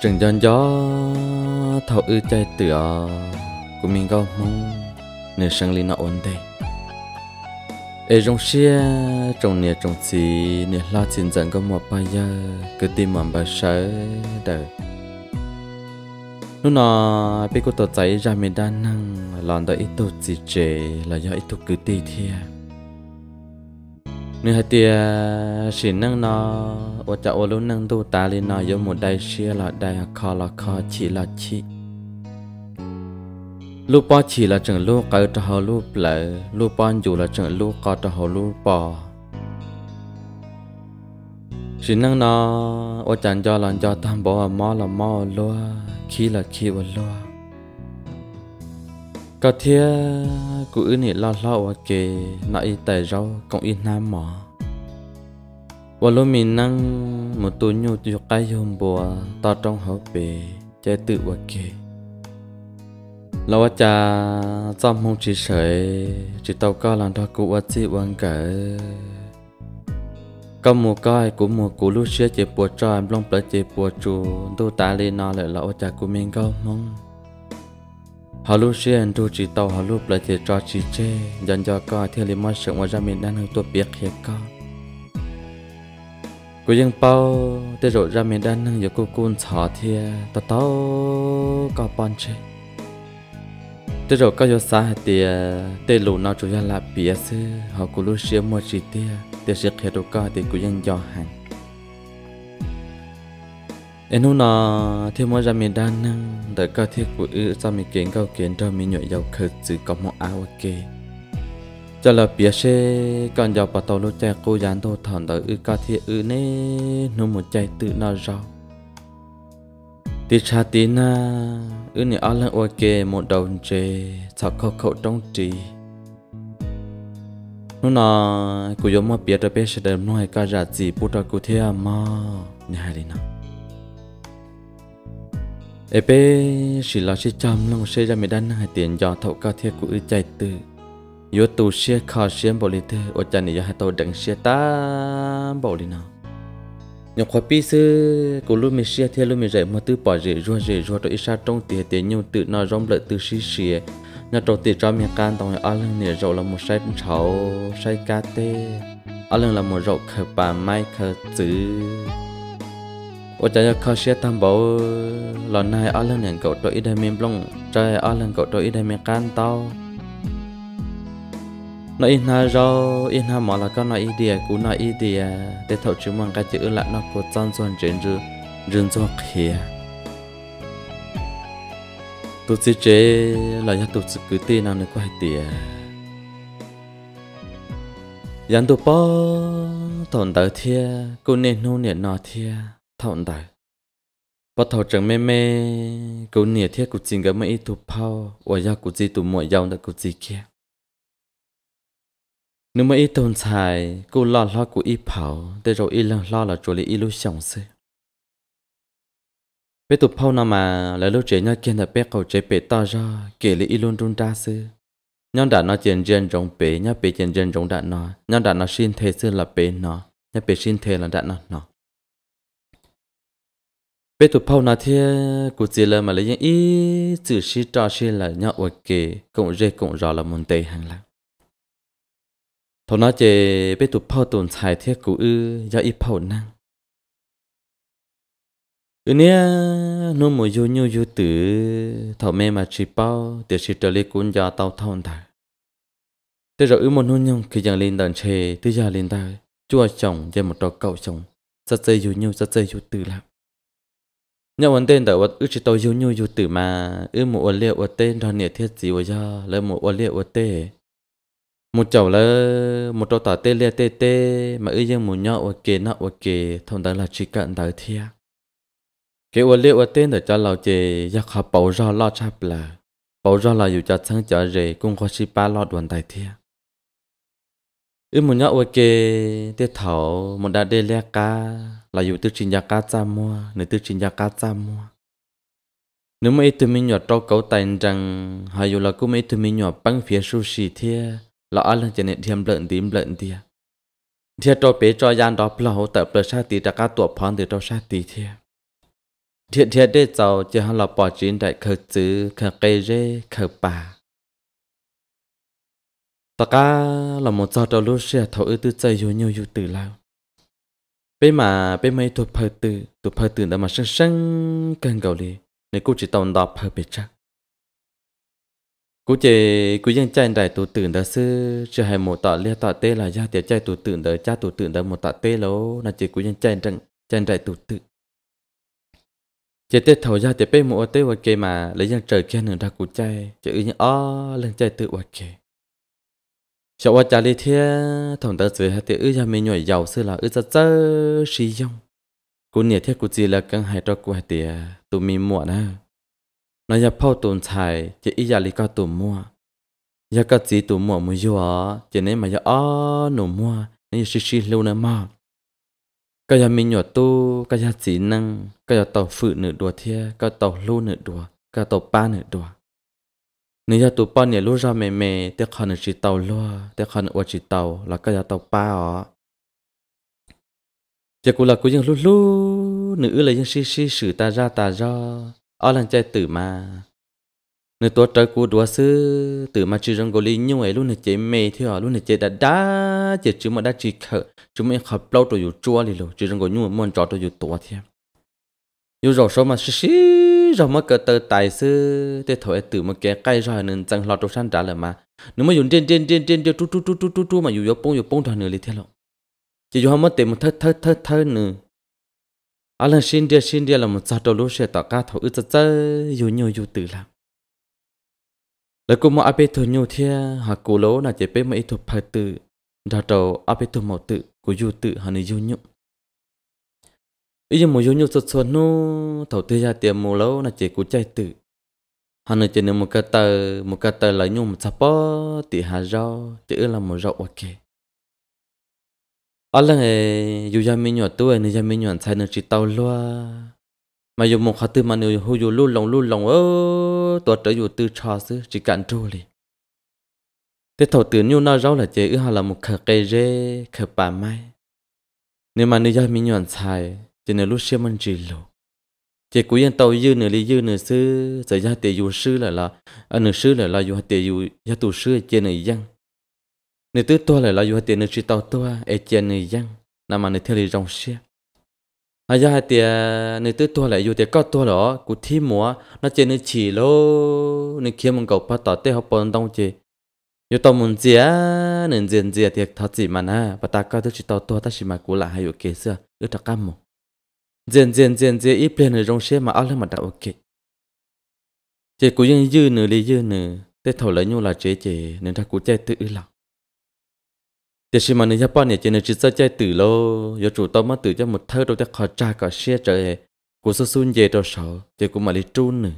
Trần dân gió thâu ư chạy tựa của mình gom mong nửa sang lên nọ ổn đây ở trong xe trong nhà trong xì nửa la chuyện dần có một bao giờ cứ tìm mầm bao sớ đời lúc nào biết cô tổ chạy ra mình đa năng làm đợi ít tổ chế là do ít tổ cứ tì thiệt nếu hai tia sĩ năng nó ở chợ ô lúc năng tu ta lên nó giống một đại xia là đại khó là khó chỉ là chỉ lúc bao chỉ là trường lúc cái cho họ lúc lỡ lúc bao dù là trường lúc có cho họ lúc bỏ sĩ năng nó ở chẳng cho là cho tam bỏ mò là mò lúa khi là khi và lúa có thia cụ ư nị lo lo và kề nó y tài rau cũng y nam mỏ và lúc mình năng một tu nhu dục cái hôm bùa to trong hộp về chạy tự và kề lâu quá cha trong mong chỉ sợi chỉ tàu co làm đó cụ và chị quan cỡ có mùa coi của mùa của lúc xưa chỉ bùa cho em long bờ chỉ bùa chu tu ta lên nó lại lâu cha của mình có mong halu xiên tu chỉ tàu halu lại thì cho chỉ chê dần dò co thì lấy mất sự ngoài ra mình đang hơi tuột biếc hiện co cô dân bao để rồi ra mình đang nâng giờ cô cún xỏ thì tao tao có bón chê để rồi có giờ xa thì tê lù nó chủ yếu là biếc sư họ cô lu xiên mua chỉ tia để sự hiện đồ co thì cô dân dò hàng em hôm nọ thì mỗi ra mình đang năng đợi cao thiết của ư cho mình kiến cao kiến cho mình nhảy dầu khử chỉ có một áo kê cho là bia xe còn dầu bà tàu lúc chạy cô dán thô thẳng đợi ư cao thiết ư nè nó một chạy tự nó rau tí cha tí na ư nè áo lên ok một đầu chê thọ khâu khẩu trong trì nó nọ cụ giống mà bia cho bé sẽ đầm nói cả giả gì bút ra cụ thiết à mà nhà đi nào ê bé chỉ lo sẽ chăm lòng sẽ ra mình đang hai tiền do thậu cao thiệt của ư chạy từ yếu xe khó xe bảo lý thư ở chân tàu đặng xe ta bảo lý nào pi sư của lúc mình xe theo lúc mình dạy mà tự bỏ dễ rùa dễ rùa rồi xa trong tiền tiền nhiều tự nó rong lợi tự xí xì nhà trâu tiền cho miệng can tông ở lưng nè rậu là một sai cháu sai cá tê ở là một rậu khởi bà mai khởi chữ ô cha cho xe tam bảo lò này ở lên cậu tôi ít đây mình plong trời ở cậu tôi ít đây mình can tao nó in ha rau ha mỏ là con nó ít địa cú nó ít địa để thấu chữ mang cái chữ lại nó của chân xuân trên rư rừng cho khía tôi chỉ chế là nhà tôi chỉ cứ tin nào nữa quay địa dân tôi bỏ tổn tới thia cô nên nô niệm nọ thia thọn đại bắt thầu chẳng mê mê câu nỉa thiết cụ chính cái mấy tu phao và ya cụ chỉ tu mọi dòng đã cụ chỉ kia nếu mà ít tồn tại câu lo lo cụ ít phao để rồi ít lo lo là chỗ lý ít lúc sống sẽ bé tu phao nào mà lại lúc trẻ nhau kia là bé cậu trẻ bé to ra kể lý ít luôn trung ra sư nhóm đã nói chuyện chuyện rộng bé nhóm bé chuyện chuyện rộng đã nói nhóm đã nói xin thế sư là bé nó nhóm bé xin thế là đã nó nó bé tụ phao na thế cụ chỉ là mà lấy những ý chữ sĩ trò sĩ là nhau ok kề cũng dễ cũng rõ là muốn tệ hàng lắm thọ nói chề bé tụ phao tồn xài thế cụ ư do ý phao năng ư nè nô mùi vô nhu vô tử thọ mê mà chỉ bao để sĩ trở lấy cuốn do tao thon thả thế rồi ư một nô nhung khi chẳng lên đàn chê tư giờ lên ta chua chồng dây một trò cậu chồng rất dây vô nhu rất dây vô tử lắm nhớ vấn tên vật ước chỉ tàu yêu nhu yêu tử mà ước một vấn liệu vấn tên đoàn nhiệt thiết gì vậy cho lấy một vấn liệu vấn tê một chậu là một trâu tả tê lia tê tê mà ước riêng một nhỏ vấn kề nọ vấn kề thông đó là chỉ cận tới thiệt cái vấn liệu vấn tên để cho lão chè giặc họ bảo ra lo cha là bảo ra là dù cho thằng cho rể cũng có chỉ ba lo đoàn tại thiệt ừ một nhóc ok tiết thảo một đã đê lea cá là dù tư trình gia cá cha mua nơi tư trình gia cá cha mua nếu mà ít tụi mình nhọt trâu cấu tài rằng hay dù là cũng ít tụi mình nhọt băng phía sushi thế là ăn lên cho thêm lợn tím lợn tia thế trâu bé trâu gian đó là hỗ trợ bờ sát tí đã cá tuột phòn từ trâu sát tí thế thiệt thiệt để giàu chỉ hắn là bỏ chín đại khờ chữ khờ cây rễ khờ bà ta cá là một trò trò lúc xưa thấu tư chơi nhiều nhiều nhiều từ lâu, bên mà bên mấy tụi phơi từ tụi phơi từ đã mà sưng sưng cần cầu đi nếu cô chỉ tao đọc phơi bị chắc cô chỉ cô dân trai đại tụi từ đã sư chưa hay một tạ lia tạ tê là gia tiểu trai tụi từ đã cha tụi từ đã một tạ tê lâu, là chỉ cô dân trai rằng chạy đại tụi từ chỉ tê thầu gia tê bên một tê và kê mà lấy dân trời kia nữa ra cô trai chỉ ư như ó lên trai tự và kê ชาวจาริเทียถงตาสือฮะเตื้อยามีหน่วยยาวเสือลาอึจะเจอชียงกูเนี่ยเทียกูจีละกังหายตัวกูฮะเตียตุมีมัวนะนายพ่อตุนชายจะอียาลิกาตุมั่วยากาจีตุมั่วมือยัวะจะเนี่ยมายาอ้อหนุ่มมัวในชิชิลูนะมากก็ยางมีหน่วยตัวก็ยางจีนังก็ยางต่อฝืดหนึ่งดัวเทียก็ต่อลู่หนึ่งดัวก็ต่อป้าหนึ่งดัวนี่จะตัวป้อนเนี่ยรู้ราเมเมแต่ขันจิตเตาลัวแต่ขันอวจิตเตาแล้วก็จะเตาป้าอ๋อจะกูละกูยังรู้รู้หนึ่งเลยยังชี้ชี้สื่อตาจ้าตาจ้าเอาหลังใจตื่นมาหนึ่งตัวใจกูดัวซื้อตื่นมาจีรังกลียุ่งไอ้ลูกหนึ่งเจเมที่อ๋อลูกหนึ่งเจดัดด้าเจจื้อมาได้จีเขอจื้อไม่ขับเปล่าตัวอยู่จัวเลยลูกจีรังกลยุ่งมันจอดตัวอยู่ตัวเทียมอยู่รอสมาชี้ rồi mà cái tờ tài sư thế thổi từ mà cái cái rồi nên chẳng lo trong sân trả lời mà nếu mà dùng trên trên trên trên cho tru tru tru tru tru tru mà dùng vô bông vô bông thằng nữa thì thế rồi chỉ dùng mất tiền một thơ thơ thơ thơ nữa à là xin đi xin đi là một sao đầu lúa sẽ tạo ca thổi ít chớ dù nhiều dù từ lắm là cô mà áp ape thổi nhiều thia họ cô lố là chỉ biết mà ít thuộc phải từ ra đầu ape thuộc một tự của dù tự họ nên dù nhung ý giờ mua nhiều sốt sốt nó thầu tư ra tiệm mua lâu là chỉ cú chạy tự hắn ở trên nền một cái tờ một cái tờ là nhung một sạp bó thì hà rau chữ là một rau ok ở lần này dù gia mình nhỏ tuổi nên gia mình nhỏ sai nên chỉ tàu loa mà dù một khát tư mà nếu hô dù luôn lòng luôn lòng ơ tuột trở dù tư trò xứ chỉ cạn trôi liền thế thầu tử nhiêu na rau là chế ư hà là một khờ cây rê khờ bà mai nếu mà nếu gia mình nhọn xài chỉ nửa lúc xem mình chỉ lộ chỉ cú yên tàu dư nửa lý dư nửa sư giờ ra tiền dù sư là là à nửa là là dù tiền dù ra tù sư chỉ nửa giang nửa tua là là dù tiền nửa chỉ tàu tua e chỉ nửa giang nằm mà nửa lý rong xe à giờ tiền à, nửa tứ tua là dù có tua đó cú thi múa nó chỉ nửa chỉ lô nửa kia mình cầu bắt tỏ tê học bọn đông chỉ dù tàu muốn gì á nửa gì gì thật gì mà na và ta có được chỉ tàu tua ta chỉ cú là hay ở kia xưa ước thật cam một dần dần dần dần ít bên này rong xe mà áo lên mặt đã ok chị cũng ยัง dư nữa lý dư nữa tết thầu lấy nhau là chế chế nên ra cũng chạy tự lòng thì xin mà người Japan này chỉ nên chỉ sợ chạy tự lo, giờ chủ tao mất tự cho một thơ đâu chắc khó tra cả xe trở về, của số xuân về đâu sợ, chỉ cũng mà đi trốn nữa.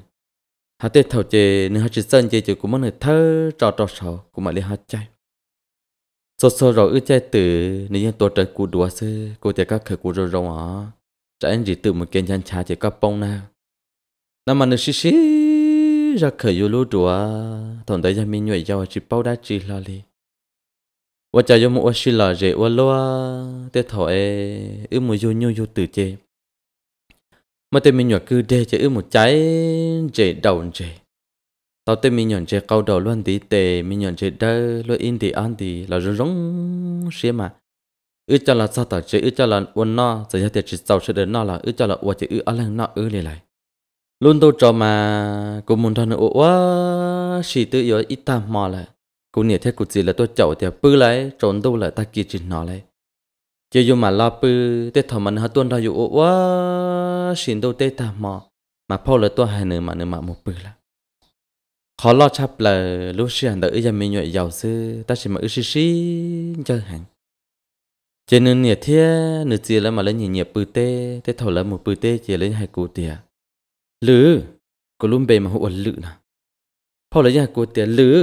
Hà tết thầu chè nên hà chỉ sợ chè chỉ cũng mất người thơ trò trò sợ, cũng mà đi hà chạy. Số số rồi ư chạy tự, nên nhân tổ trời của đùa sư, cô chạy các khởi của rồi rồi à anh chỉ tự một kênh chăn cha chỉ có bông na nằm mà nó xí xí ra khởi yêu lúa đùa thằng đấy cho mi nhảy giàu chỉ bao đá chỉ lo li và cho một ô xí là dễ và lúa tết thọ ê ư một yêu nhau yêu từ chê mà tết mi nhảy cứ để chỉ ư một trái dễ đầu dễ tao tết mi nhảy chỉ câu đầu luôn tí tệ mi nhảy chỉ đơ luôn in thì an thì là rong rong xí mà ư cho là sao ta chế ư cho là uốn no giờ nhất thiết sau sẽ đến no là ư cho là uốn chế ư ở lần no ư liền lại luôn tôi cho mà cũng muốn thằng ủa quá chỉ tự yếu ít ta mò lại cũng nhiệt thiết cũng gì là tôi chậu thì bự lại trốn đâu lại ta kia chỉ nó lại chỉ dùng mà lo bự, tết thằng mình hai tuần thằng ủa quá xin đâu tết ta mò mà phô là tôi hai nửa mà nửa mà một bự là khó lo chấp là lúc xưa hàng đợi giờ mình nhảy giàu xưa, ta chỉ mà ư xí xí chơi hàng จนนเนี่ยเทียนเจียแล้วมาเลยเนี่ยปืเต้เต่าแล้วมือปืเต้เจเลยให้กูเตียหรือกลุ่มเบมาหัวลือนะพอแล้วให้กูเตียหรือ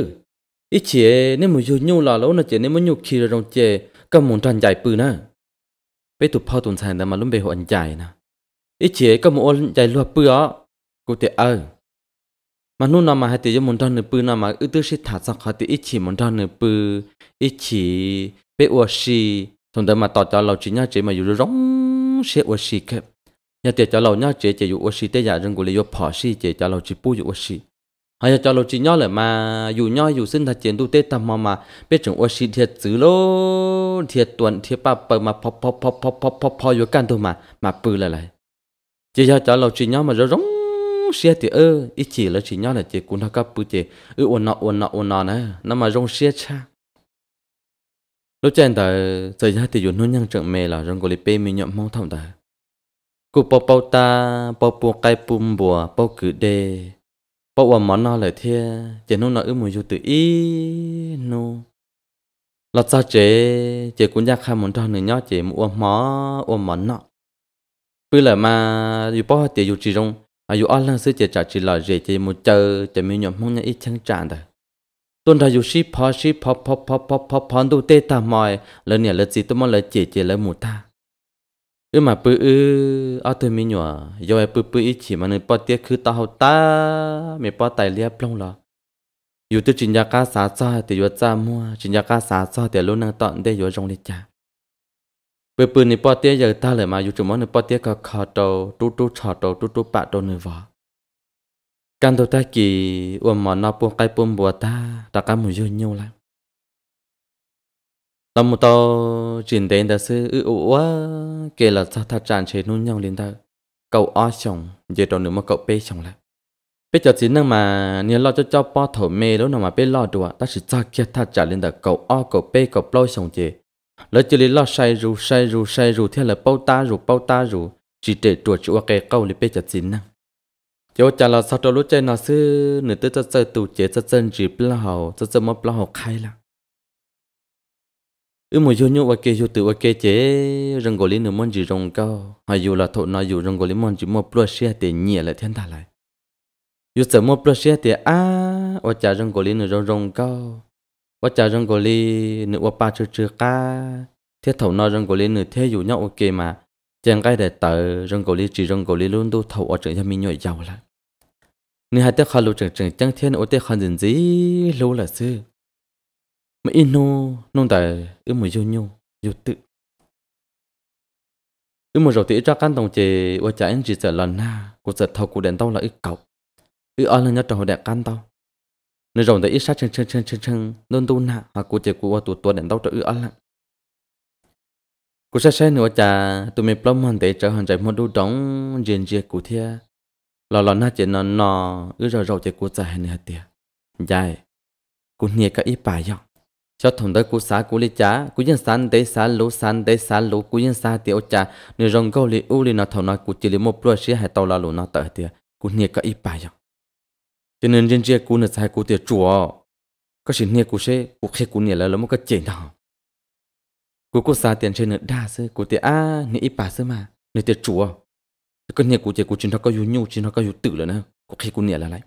อีเชี่ยนี่มันยูลาแล้วนะเจี๋ยนี่มันยูขี้ระดงเจก็มุนทันใหญ่ปืนนะไปถูกพ่อตุนแทนแต่มาลุ่มเบหัวอันใจนะอีเชี่ยก็มือใจรัวเปืนออกูเตียเออมันนู่นนำมาให้ตียมุนทันหนึ่งปืนนำมาอึดตื้อชิดถาสังขัดตีอิฉีมุนทันหนึ่งปืออิฉีเปอวชี thằng thường mà tao cho lâu chỉ nhá chế mà dù rong xe ô xì kẹp nhà tiệt cho lâu nhá chế chế dù ô xì tê giả rừng của lấy phò xì chế cho lâu chỉ bu dù ô xì hay cho lâu chỉ nhá lại mà dù nhá dù xin thật tiền tu tê tâm mà mà biết chừng ô xì thiệt dữ lô thiệt tuần thiệt ba bờ mà pop pop pop pop pop pop pop vô căn thôi mà mà bự lại lại chỉ cho cho lâu chỉ nhá mà rồi rong xe thì ơ ít chỉ là chỉ nhá là chế cũng thắc cấp bự chế ư ôn nọ ôn nọ ôn nọ nè nó mà rong xe cha lúc trên ta thời gian thì dù nôn nhang trượng mê là rong gò lì bê mi nhậm mong thầm ta cụ bao bao ta bao bao cây bùm bùa bao cử đê bao ầm món nó lời thia chỉ nôn nó ư mùi dù tự ý nô lọt sao chế chế cũng nhắc hai món thằng nữa nhó chế mua mó ôm món nọ vì là mà dù bao thì dù chỉ rong à dù ăn lăng sữa chế trả chỉ là dễ chế một chờ chế mi nhậm mong nhá ít chăng tràn ta tôn ra dù ship phò ship phò phò phò phò phò phò đâu tê ta mỏi lần nhà lần gì tôi mong là chỉ chỉ là một ta ư mà bự ư ở tôi mi nhọ do ai ư ư ít chỉ mà nên bắt tiếc cứ tao ta mẹ bắt tài liệp long lọ dù tôi chỉ nhà cá xá cho thì vừa ra mua chỉ nhà cá xá cho thì luôn năng tận đây vừa trong đi cha ư ư này bắt tiếc giờ ta lại mà dù chúng mong này bắt tiếc cả khờ đầu tu tu chọ đầu tu tu bạ đầu nữa vào căn đầu ta kỳ ôm mà nó buông cái buông bùa ta ta cá mù dưa nhau lắm lâm một tàu chuyển đến đã sư ư ủa kể là sao thật tràn chế nôn nhau lên ta cậu o chồng giờ đó nữa mà cậu bê chồng lại bây giờ chỉ năng mà nếu lo cho cho po thổ mê đó nào mà bê lo đùa ta chỉ cho kia thật trả lên ta cậu o cậu bê cậu lo chồng chế lỡ chỉ lý lo say rù say rù say rù thế là bao ta rù bao ta rù chỉ để đùa chữa cái câu lý bây giờ chỉ năng chỗ chả là sao cho lúc chơi nó sư nửa tới cho chơi tụ chế cho chân chỉ bla hậu cho chơi mất bla hậu khai là ư một dù nhu và kê tự và kê chế rừng gỗ lý nửa môn chỉ rồng cao hay dù là thổ nói dù rừng gỗ lý môn chỉ một bla xe tiền nhẹ lại thiên ta lại dù sợ một bla xe tiền á và chả rừng gọi lý nửa rồng rồng cao và chả rừng gọi lý nửa và ba chữ chữ ca thiết thổ nói rừng gọi lý nửa thế dù nhau ok mà chẳng cái để tờ rừng gỗ lý chỉ rừng gỗ lý luôn đâu thổ ở trường cho mình nhồi giàu lại nên hai tay khá lụt chẳng chẳng chẳng thiên ô tay khăn dính dí lâu là sư mà in nô nông tại ư mùi yêu nhau yêu tự ư mùi rồi thì cho căn đồng chè ô chả anh chỉ sợ lần na cô sợ thâu cô đèn tao là ít cậu ư ăn là nhớ trò đẹp căn tao nên rồi thì ít sát chân chân chân chân chân nôn tu na hoặc cô chè cô ô tụ tụ đèn tao cho ư ở lặng cô sẽ sẽ nữa cha tụi mình plom hoàn tế trở hoàn chạy một đôi đóng diện riêng cụ thia lò lò na chỉ nó nó cứ rồi rồi chỉ cố chạy nữa hết tiệt dài cú nhẹ cái ít bài nhau cho thằng đó cố xá cố li chả cố dân san tế xá lú san tế xá lú cố dân xa tiệt chả nửa rong câu li u li nó thằng nó cố chỉ li một bữa xí hay tàu là lú nó tới tiệt cố nhẹ cái ít bài nhau cho nên trên chia cố nữa sai cố tiệt chùa có sự nhẹ cố xe cố khi cố nhẹ là lắm một cái chuyện nào cố cố xá tiền trên nữa đa sư cố tiệt à nhẹ ít bài sư mà nửa tiệt chùa cái nhà của chị của chính nó có yêu nhau chính nó có yêu tự rồi nè có khi cũng nhẹ là lại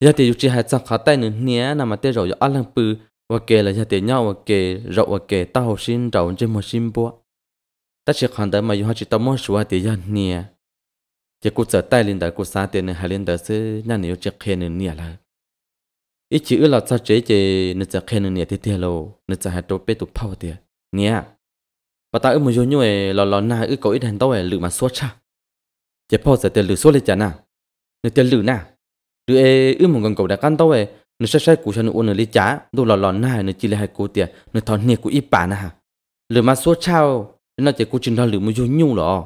giờ dạ thì hai sang khá tay nữa nằm mà tê rồi ăn lăng bự và kể là giờ dạ thì nhau và kể rậu và kể tao xin rậu trên một xin bua ta chỉ khẳng định mà yêu hai chị tao muốn thì giờ nhé chỉ cô sợ tay lên đời cô xa tiền này hai lên đời sẽ năn nhiều chỉ khen nữa nhẹ là ít chỉ là sao chế chế nữa sẽ khen nữa nhẹ thì thế rồi nữa sẽ hai tổ bê tụ phao tiền nhé và ta ở một chỗ như vậy lò lò na ư có ít hàng tao ấy lử mà suốt cha chỉ po sẽ tiền lử suốt lên chả na nửa tiền lử na lử ê ư một con cầu đã căn tao ấy nửa sai sai cú cho nửa uốn nửa lý chả đồ lò lò na nửa chỉ là hai cú tiền nửa thon nhẹ cú ít bả na lử mà suốt chao nó chỉ cú chừng đó lử một giống như lò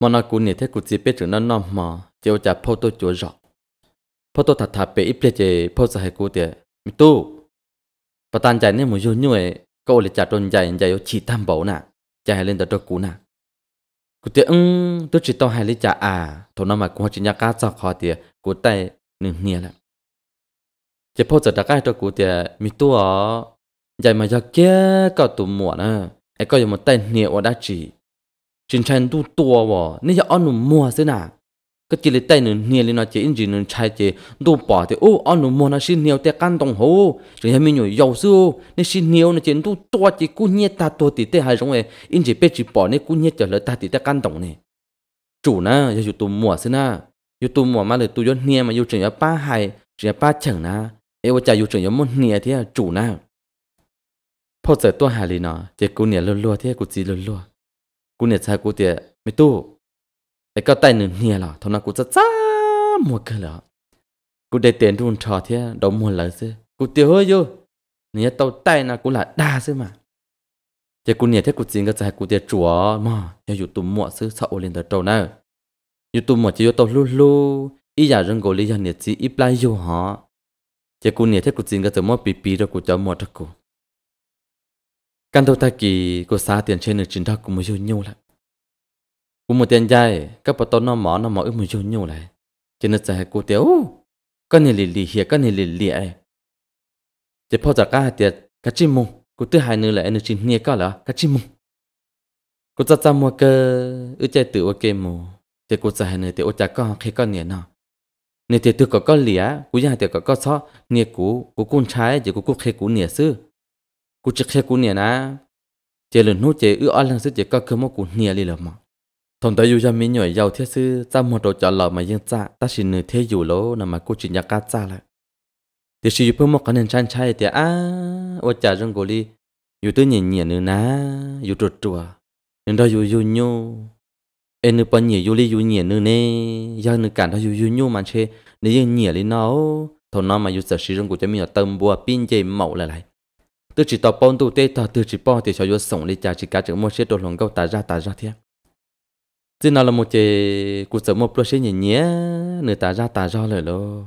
mà nó cú nhẹ thế cú chỉ biết chừng nó nằm mà chiều chả po tôi chúa rõ po tôi thật thật bé ít biết chỉ po sẽ hai cú tiền mi tu và tan chạy nên một giống như vậy cậu lại chả trôn chạy chạy chỉ tam bảo nè chả hay lên tới trò cũ nè cụ tiệt ưng tôi chỉ tao hay lấy chả à thôi nó mà cũng chỉ nhà cá cho khó tiệt cụ tay nương nghe là chỉ phô giờ đã cái trò cũ tiệt mi tu ở vậy mà giờ kia có tụ mùa nè ai có một tay nhẹ ở đã chỉ chính chân tu tua vợ nên giờ ăn mua thế nào cái chỉ là tay nữa nhiều lên nó chỉ in gì nữa chạy chỉ đồ bỏ thì ô anh nó mua nó xin nhiều tay căn đồng hồ rồi mình nhồi dầu sư nên xin nhiều nó chỉ đồ to chỉ cú nhẹ ta to thì tay hai giống ấy in gì bé chỉ bỏ nên cú nhẹ trở lại ta thì tay căn đồng này chủ na giờ chủ tụi mua xin na giờ tụi mua mà là tụi dân nhiều mà giờ chỉ là ba hai chỉ là ba chừng na em cha giờ chỉ là một nhiều thì à, chủ na na พอเจอตัวหาลีเนาะเจ้ากูเนี่ยลัวๆที่กูจีลัวๆกูเนี่ยชายกูเตี้ยไม่ตู้แต่ก็แต่หนึ่งเนี่ยหรอทำนากูจะจ้ามัวกันเหรอกูได้เตียนรุ่นชอเทียดมมัวเลยซึกูเตียวเฮ้ยยูเนี่ยเต้าใต้นะกูหละด่าซึมาเจ้ากูเนี่ยเทียกูจริงก็จะให้กูเตียจัวมาอย่าอยู่ตุ่มมัวซึสาวโอลินเดอร์โตนะอยู่ตุ่มมัวจะอยู่เต้าลู่ลู่อีอย่าเรื่องกูเลยอย่าเนี่ยจีอีปลายอยู่ฮะเจ้ากูเนี่ยเทียกูจริงก็จะมัวปีปีแล้วกูจะมัวทักกูกันตัวตะกี้กูซาเตียนเชนหนึ่งจินทักกูไม่อยู่นิ่วละ cú một tiền dài các bà tôn nó mỏ nó mỏ ước một chút nhiều lại chỉ nó sẽ cú tiêu các nền lì lì hiệp con này lì lì ấy chỉ phô giả cả tiệt các chim mông cú thứ hai nữa là anh chỉ nghe cả là các chim mông cú ta ta mua cơ ước chạy tự ok mù thì cú sẽ này thì ô chả con khi con nhẹ nào nè thì từ có con lìa cú nhà thì có con xó nè cú cú con trái chỉ cú cú khi cú nhẹ sư cú chỉ khi cú nhẹ na chỉ lần nốt chỉ ước ăn lần sư chỉ có cơ mà cú nhẹ lì là mà thông tới yêu cho mình nhỏ giàu thiết sư ra một đồ trả lời mà riêng cha ta chỉ nửa thế dù lỗ là mà cô chỉ nhạc ca cha lại thì ah, chỉ giúp một cái nền chăn chay thì à ô trả rong goli li dù tôi nhìn nhìn nữa ná dù trượt trùa nên đó dù dù nhô em nửa bao nhiêu dù li dù nhìn nữa nè giờ nửa cảm thấy dù dù nhô mà chê nếu như nhìn lên nó thằng nó mà dù sợ sĩ rong của cho mình là tâm bùa pin dây mẫu lại lại tôi chỉ tao bông tôi tê tao tôi chỉ bông thì cho dù sống đi trả chỉ cả chữ mua xe đồ lòng câu ta ra ta ra thiên chỉ nó là một chế cuộc sống một plus nhẹ nhẹ nửa ta ra ta ra lời lo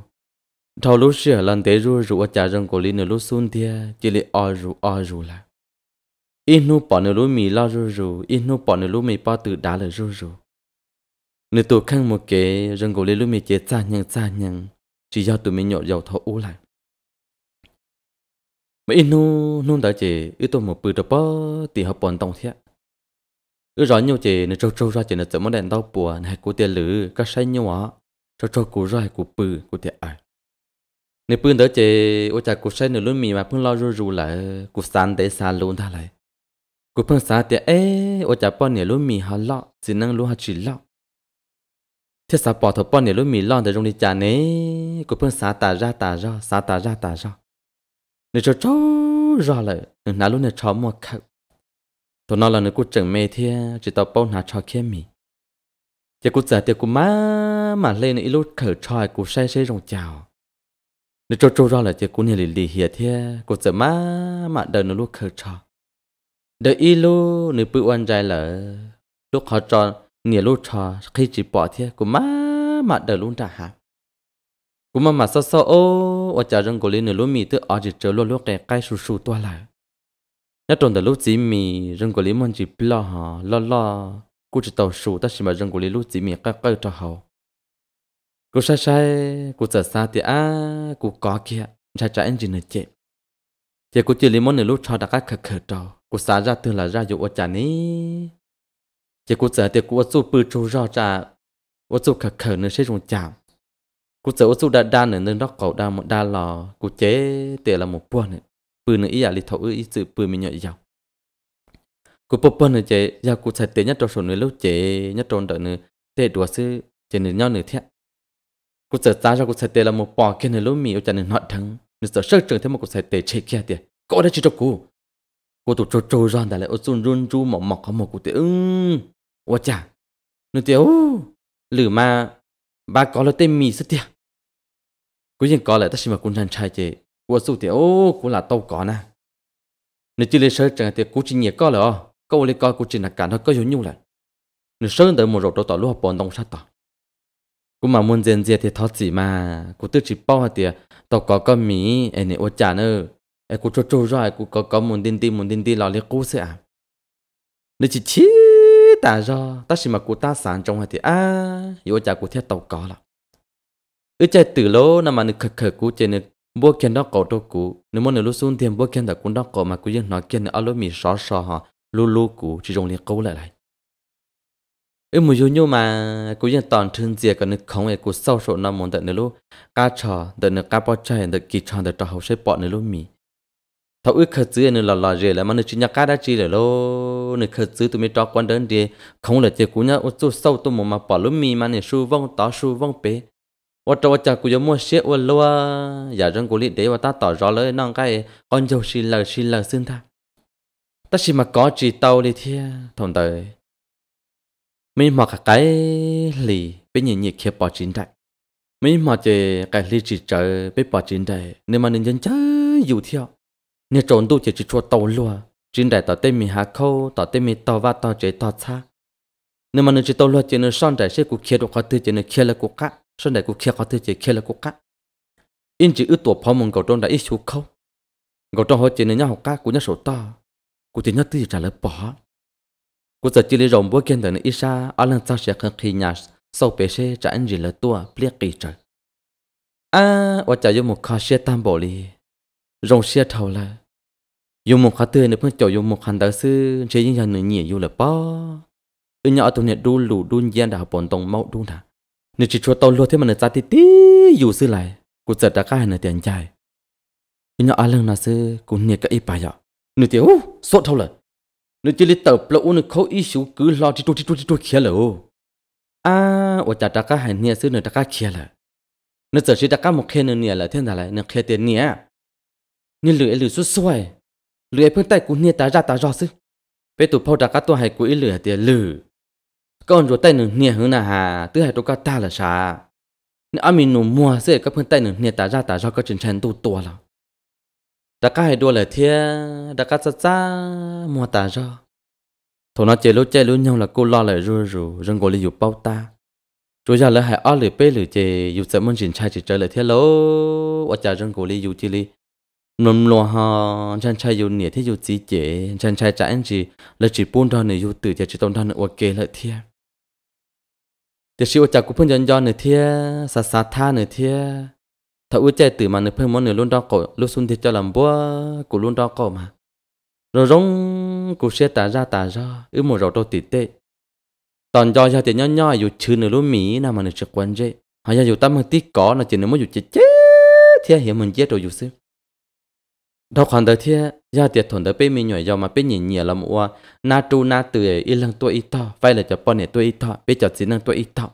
thâu lúc sửa lần tế rùa rùa trả rừng cổ lý nửa lúc xuân thia chỉ lệ o rù o rù là ít nu bỏ nửa lúc mì lo rù rù in nu bỏ nửa lúc mì bỏ từ đá lời rù rù nửa tuổi khăn một cái rừng cổ lý lúc mì chế xa nhằng xa nhằng chỉ do tụi mình nhộn dầu thâu u lại mà in nu nu đã chế ưu tôi một bữa đó bỏ thì họ bỏ tông thiệt ư rõ nhiều chị nó trâu trâu ra chị nó tự món đèn đau bùa này của tiền lử các say nhau á trâu trâu của rồi của bự của tiền ai nếu bự tới chị ôi chà của say nữa luôn mì mà phương lo rù rù lại, của sàn để sàn luôn tha lại của phương sàn tiền ê ôi chà bọn này luôn mì hà lọ chỉ năng luôn hà chỉ lọ thế sao bỏ thọ bọn này luôn mì lọ để dùng đi chả nế của phương sàn tà ra tà ra sàn tà ra tà ra nếu trâu trâu ra lại nó luôn là chó mua khẩu ตัวนั่นละนึกกูจังเมเทียจิตเอาเป้าหาชอเข้มมีจะกูจ่าเตียกูมามาเล่นอีลูกเขื่อชอยกูใช้ใช้รองเจ้าในโจโจรอเละจะกูเนี่ยหลีหลีเหียเทียกูจะมามาเดินลูกเขื่อชอเดี๋ยวอีลูกนึกปุ้วันใจเลยลูกขอจอเนี่ยลูกชอขี้จิีปอเทียกูมามาเดินลูกจ่าฮะกูมามาซ้อซ้อโอ้ว่าจะเริ่กูเล่นในลูกมีตัวอ๋อจะเจอลูกลูกแต่ใกล้สูดตัวเลย nhớ trộn từ lúc chỉ mì rừng của lý môn chỉ lo hả lo lo cứ chỉ tàu sủ ta chỉ mà rừng của lý lúc chỉ mì các cây cho hậu cô sai sai cô sợ xa thì à cứ có kia sai trái anh chỉ nói chết thì cô chỉ lý môn nửa lúc cho đã các khờ khờ trò cô xả ra từ là ra dụ ở chả ní thì cô sợ thì cô ở chỗ bự chỗ rõ ra ở chỗ khờ khờ nữa sẽ dùng chạm cô sợ ở chỗ đã đan nữa nên đó cậu đa một đa lò cô chế tiền là một buồn nữa bữa bữa nữa mình nhảy dọc cô bố bố nữa chế giờ cô sạch tế nhất trong số nữa lâu chế nhất trong đợt nữa tệ đồ sư chế nữa nhau nữa thiệt, cô sợ ra cho cô sạch tế là một bò kia nữa lâu mì ở chân nữa nọ thằng nữa sợ sợ trường thế mà cô sạch tế chế kia tiền cô đã chỉ cho cô cô tụt trôi trôi ra đại lại ở run run ru mỏ mỏ có một cô tế ưng quá chả nữa tiêu lử mà ba có là tên mì sức tiền cô nhìn có lại tất nhiên mà cô nhanh chạy chế ô là tàu cỏ nè nếu chỉ lấy sơ chẳng thì cú chỉ nhẹ có là câu lấy coi cú chỉ là cả nó có giống nhau là nếu sơ đợi một rồi đó tỏ lúc bọn đông sát tỏ cú mà muốn dần dần thì thoát gì mà cú tự chỉ bao hạt thì tàu cỏ có mì em này ô chả nữa em cú cho trâu rồi cú có có muốn tin tin muốn tin tin lo lấy cú sẽ à nếu chỉ chỉ ta ra ta chỉ mà cú ta sản trong hạt thì à yêu chả cú theo tàu cỏ là ước chạy từ lô nằm mà nực khờ khờ cú chơi nực bố kiến đó cổ trâu cũ nếu muốn lúc xuống thêm bố kiến đã cũng đó cổ mà cứ dân nói kiến ở lối mì xó xó ha lu lu cũ chỉ dùng liền câu lại lại ừ mùi dù mà cứ dân toàn thân dìa cái nước không ấy cứ sâu sổ nó muốn tận nữa lúc cá trò tận nữa cá bò chay tận kỳ tròn tận trò hậu sẽ bỏ nữa lúc mì thấu ước khờ dữ nữa là lò rề là mà nữa chỉ nhắc cá đã chỉ là lô nữa khờ dữ tụi mình trao quan đơn đi không là chỉ cũng nhớ ô sâu tụi mình mà bỏ lúc mì mà nữa su vong tao su vong bé 我这我家古有么些我罗啊，也人古里得我打倒着了，那个按照是了是了生他，但是嘛搞起到的天同对，没嘛个该里被人热气包进来，没嘛这该里只着被包进来，你嘛人人真有跳，你中途就是做到了，进来到对面下口，到对面到挖到这到擦，你嘛能知道了，就能上在些古切到搞对，就能切了古卡。sau này cô kia có thể chỉ kia là cô cắt in chỉ ước tuổi phó mông cậu trong đã ít chú khâu cậu trong họ chỉ nên nhau học cá của nhà sổ to cô chỉ nhất tự trả lời bỏ cô giờ chỉ lấy rồng bố kiên tới ít xa ở lần sau sẽ không khi nhà sau bé xe trả anh gì là tua biết kỳ trời à và trả dùng một kho xe tam bộ đi rồng xe thầu là dùng một khá tươi nữa phương chỗ dùng một khăn đá sư chỉ những nhà nữ nhỉ dù là bỏ ừ nhỏ tụi này đu lù đun gian đã học tông mau đun thả nếu chỉ chua tàu lúa thế mà nó ra tí tí dù sư lại cụ giật đã cái này tiền dài nhưng nhỏ ai lần nào sư cụ nhiệt cái ý bài nếu tiêu sốt thâu lợn nếu chỉ lấy tờ plau nếu khó ý xíu cứ lo chỉ chua chỉ chua chỉ chua kia lợn à ở chả đã cái hành nhiệt sư nữa đã cái nếu giờ chỉ đã cái một khi nữa nhiệt là thiên tài lại nếu khi tiền nhiệt nếu lười lười suốt xuôi lười phương tay cụ nhiệt ta ra ta rõ sư bây tụ phao đã cái tôi hay cụ ý lười tiền lười con rồi tay nửa nhẹ hơn là hà tứ hai tôi có ta là xả nên anh mình nụ mua sẽ các phương tay nửa nhẹ ta ra ta ra có chân chân tu tua là đã cá hai đua là thế ta cá sa sa mua ta ra thổ nó chơi lúc chơi lúc nhau là cô lo lại rồi rồi rừng gọi là dục bao ta rồi giờ là hai ao lười bể lười chơi dục sợ muốn chân trai chỉ chơi lại thế lố ở chả rừng gọi là dục chơi đi nằm lo ha chân trai yêu nhẹ thế yêu gì chế chân trai chả anh chị là chỉ buôn ra này yêu từ chỉ chỉ tông ra này ok lại thiệt เดี๋ยวชิวจากกูเพิ่งย้อนย้อนหนึ่งเทียสาสาท่าหนึ่งเทียถ้าอุ้ยใจตื่นมาหนึ่งเพิ่งมันหนึ่งรุ่นดอกกูรุ่นสุนที่จะลำบัวกูรุ่นดอกกูมา rồi rong กูเชื่อตาราตาราอือหมดเราโตติดเตะตอนย้อนย้อนเดี๋ยวย้อนย้อนอยู่ชื่อหนึ่งรุ่นหมีน่ะมันหนึ่งจะกวนเจ้หายอยู่ตั้มหนึ่งตีก่อนหนึ่งจีนหนึ่งมันอยู่เจ๊เทียเห็นมันเจ๊ตัวอยู่ซึ่ง đó còn tới thế giờ tiệt thuần tới bên mình nhỏ giờ mà bên nhỉ nhỉ làm mua na tru na từ ít lần tôi ít to vay là cho bọn này tôi ít to bây giờ chỉ năng tôi ít to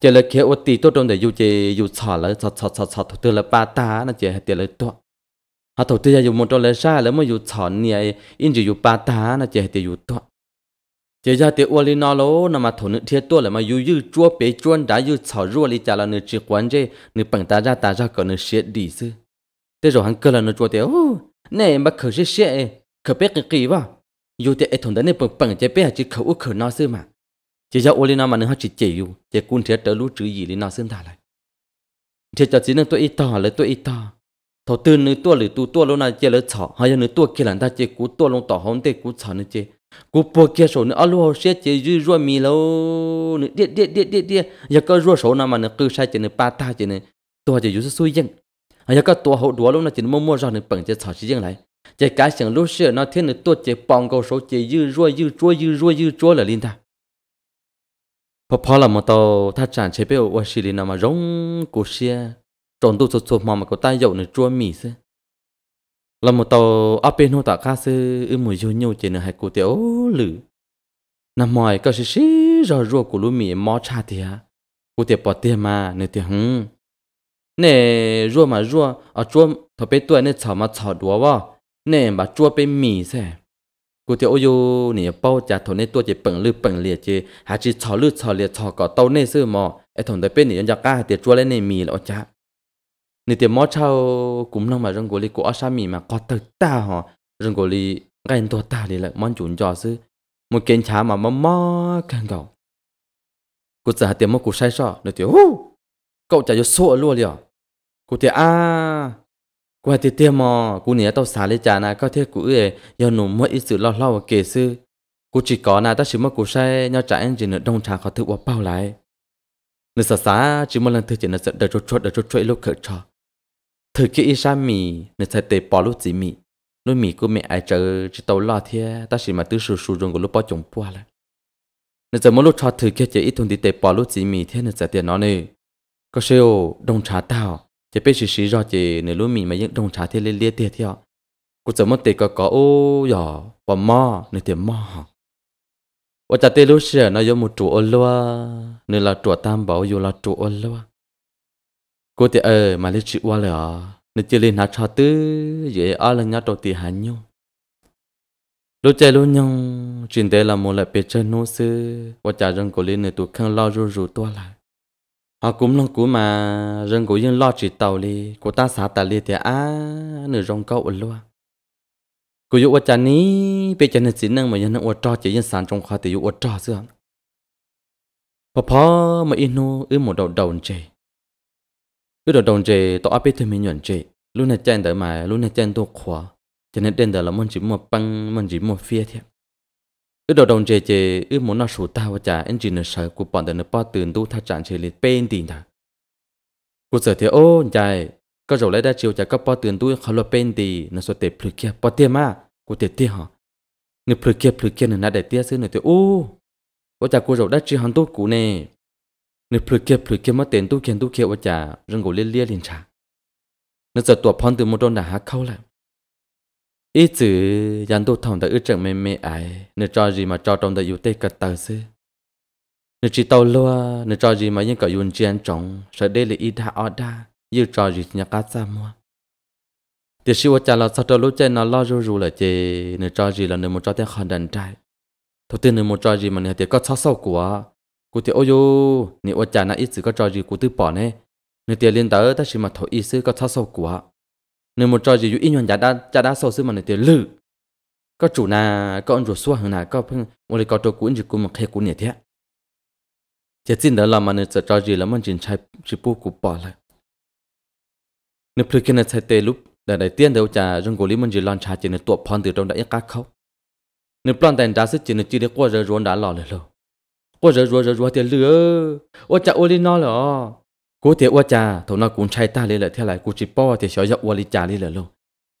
chỉ là khi ôt tì tôi trong để dù chỉ dù sợ là sợ sợ sợ sợ từ là ba ta nó chỉ là tiệt là to họ thầu tư dù một trong là xa là mới dù sợ nhỉ in chỉ dù ba ta nó chỉ là tiệt dù to chỉ giờ tiệt ôt li nó lố nó mà thuần nữa thiệt tôi là mà dù dù chua bể chuôn đã dù sợ rùa li chả là nửa chỉ quan chế nửa bằng ta ra ta ra còn nửa xiết đi xưa thế rồi hắn cơ là nó chua tiêu nè mà khởi sẽ sẽ khởi bé cái kỳ vào dù thế ấy thằng đấy bận bằng chế bé chỉ khẩu ước khởi nó xưa mà chỉ cho ôi Olina mà nó chỉ chỉ dù chỉ cún thế tới lũ chữ gì lên nó xưa thả lại thế cho chỉ nên tôi ít tỏ lấy tôi ít tỏ thọ tư nữ tua lử tu tua luôn là chơi lỡ chọ hay nữ tua kia là ta chơi cú tua luôn tỏ hôm tê cú chọ nữ chơi cú bỏ kia số nữ alo sẽ chế dư rua mì lâu nữ điện điện điện điện điện giờ cái ruột số nào mà nữ cứ sai chơi nữ ba ta chế nữ tua chế dư suy dân anh có tua hậu đúa lúc nó chỉ mua mua ra nên bằng chế thảo chỉ riêng lại chế cái chẳng lúc xưa nó thiên được tua chế bằng câu số chế dư rua dư rua dư rua dư rua là linh ta พอพอละมตอถ้าจานเชเปว่าสิลินามาร้องกูเชียจนตัวสดๆมามันก็ตายอยู่ในจัวมีซะละมตออาเป็นหัวตาคาซื้ออือมือยูนิวเจนให้กูเตียวหรือน้ำมอยก็ชิชิรอรัวกูรู้มีมอชาเตียกูเตียปอเตียมาเนื้อเตียหง nè rùa mà rùa à rùa thọ bé tuổi nè chảo mà chảo đùa vò nè mà rùa bé mì xe cô thì ôi nè bao giờ thọ nè tuổi chỉ bận lư bận liệt chứ, hà chỉ chảo lư chảo liệt chảo cỏ tàu nè sư mò ai thằng đại bé nè ยัง cả tiệt chua lên nè mì là chả nè tiệt mò chảo cũng nông mà rừng gò li của asa mì mà có thật ta hả rừng gò li cái anh ta li là món chuồn giò sư một kiến chả mà mò mò càng gầu cô sợ tiệt mò cô say sọ nè tiệt hú cậu chả cho sụa luôn liền cô thì à qua thì tiêm mò cô nhớ tao xả lấy trà na có thể cũ ấy do nụ mất ít sự lo lo kể sư cô chỉ có na tao chỉ mất cô say nhau trả anh chỉ nợ đông trà khó thức bỏ bao lại nửa sợ xá chỉ một lần thứ chỉ nửa sợ đợi chốt chốt đợi chốt chốt lúc khởi trò thử kia ít sang mì nửa sợ tệ bỏ lúc gì mì lúc mì cô mẹ ai chờ chỉ tao lo thế tao chỉ mà tứ sù sù rong của lúc bỏ chồng bua lại nửa sợ mỗi lúc trò thử kia chỉ ít thùng thì tệ bỏ lúc gì mì thế nửa sợ tiền nó nè có siêu đông trà tao chỉ biết xí xí rồi chỉ nửa lúc mình mà những đồng trả thế lên lia tiền theo cô sớm mất tiền có có ô nhỏ và mò nửa tiền mò và trả tiền lúc xưa nó giống một trụ ôn loa nửa là chỗ tam bảo dù là trụ ôn loa cô thì ờ mà lấy chữ qua lửa nửa chỉ lên hát cho tư dễ ở là nhát đầu tiền hắn nhau lúc chơi lúc nhung chuyện đấy là một lại biết chân nô sư và trả rằng cô lên nửa tuổi khăn lo rủ rủ to lại họ à, cũng lòng cú mà rừng của dân lo chỉ tàu li của ta xả tà li thì à nửa rong câu ổn luôn cú dụ ở chân ní bây giờ nên xin năng mà dân ở trò chỉ dân sản trong khoa thì dụ ở trò xưa papa papa mà inu ư một đầu đầu chê ư đầu đầu chê tao áp biết thêm mình nhuận chê luôn là chân đỡ mà luôn là chân tôi khóa cho nên đen đỡ là mình chỉ một băng mình chỉ một phía thiệt ở đầu đồng chơi chơi, ở muốn nói sủ tao và trả engine sợ của bọn đàn nó từ tu thắt chặt chơi liền, bên tiền thà Cú sở thế ô dài có rồi lấy đa chiều trả các bọn từ tu khó lo bên thì nó số tệ phượt kia bắt tiền mà cú tiền tiền hả? người phượt kia phượt kia nó đã để tiền xứ nó thì ô có trả của rồi đã chơi hàng tốt cũ nè người phượt kia phượt kia mất tiền tu kiện tu kia và trả rừng gỗ liên liên liền trả nó giờ tuổi phong từ một đòn đã hạ khâu lại ít chữ dàn tu thông đã ước chẳng mê mê ải nếu cho gì mà cho trong đã yêu tê cả tờ sư nếu chỉ tàu lúa nếu cho gì mà những cậu yun chiến trọng sợ đây là ít đã ở đa yêu cho gì nhà cá xa mua thì vật cha là sao cho lúc chơi nó lo rủ rủ là chê nếu cho gì là nếu một cho tiếng khó đàn trai thôi tiên nếu một cho gì mà nếu thì có sao sâu của cụ thì ôi yo vật cha là ít chữ có cho gì cụ tư bỏ nè nếu tiền liên tới ta chỉ mà thổi ít chữ có sao sâu của nếu một trò gì dụ ít hoàn giá đã giá đã sâu sư mà nửa tiền lử có chủ na có ông ruột xua hơn là có phân một lịch có trò cuốn chỉ cũng một hệ cuốn nhỉ thế chỉ xin đỡ là mà sợ trò gì là mình chỉ chạy chỉ bu cụ bỏ lại nếu phơi kia nửa chạy tê lúc để đại tiên đâu cha rừng cổ lý mình chỉ lon trà chỉ nên tuột phòn từ trong đã ít cá khâu nếu plan tàn đá sức chỉ nên chỉ để qua giờ ruộng đã lò lại rồi qua giờ rồi rồi rồi tiền lửa ô cha ô li no rồi กูเตียวจ่าถนากูใช้ตาเลยแหละเท่าไรกูจีป้อเตียชอยอวลิจ่าเลยแหละลูก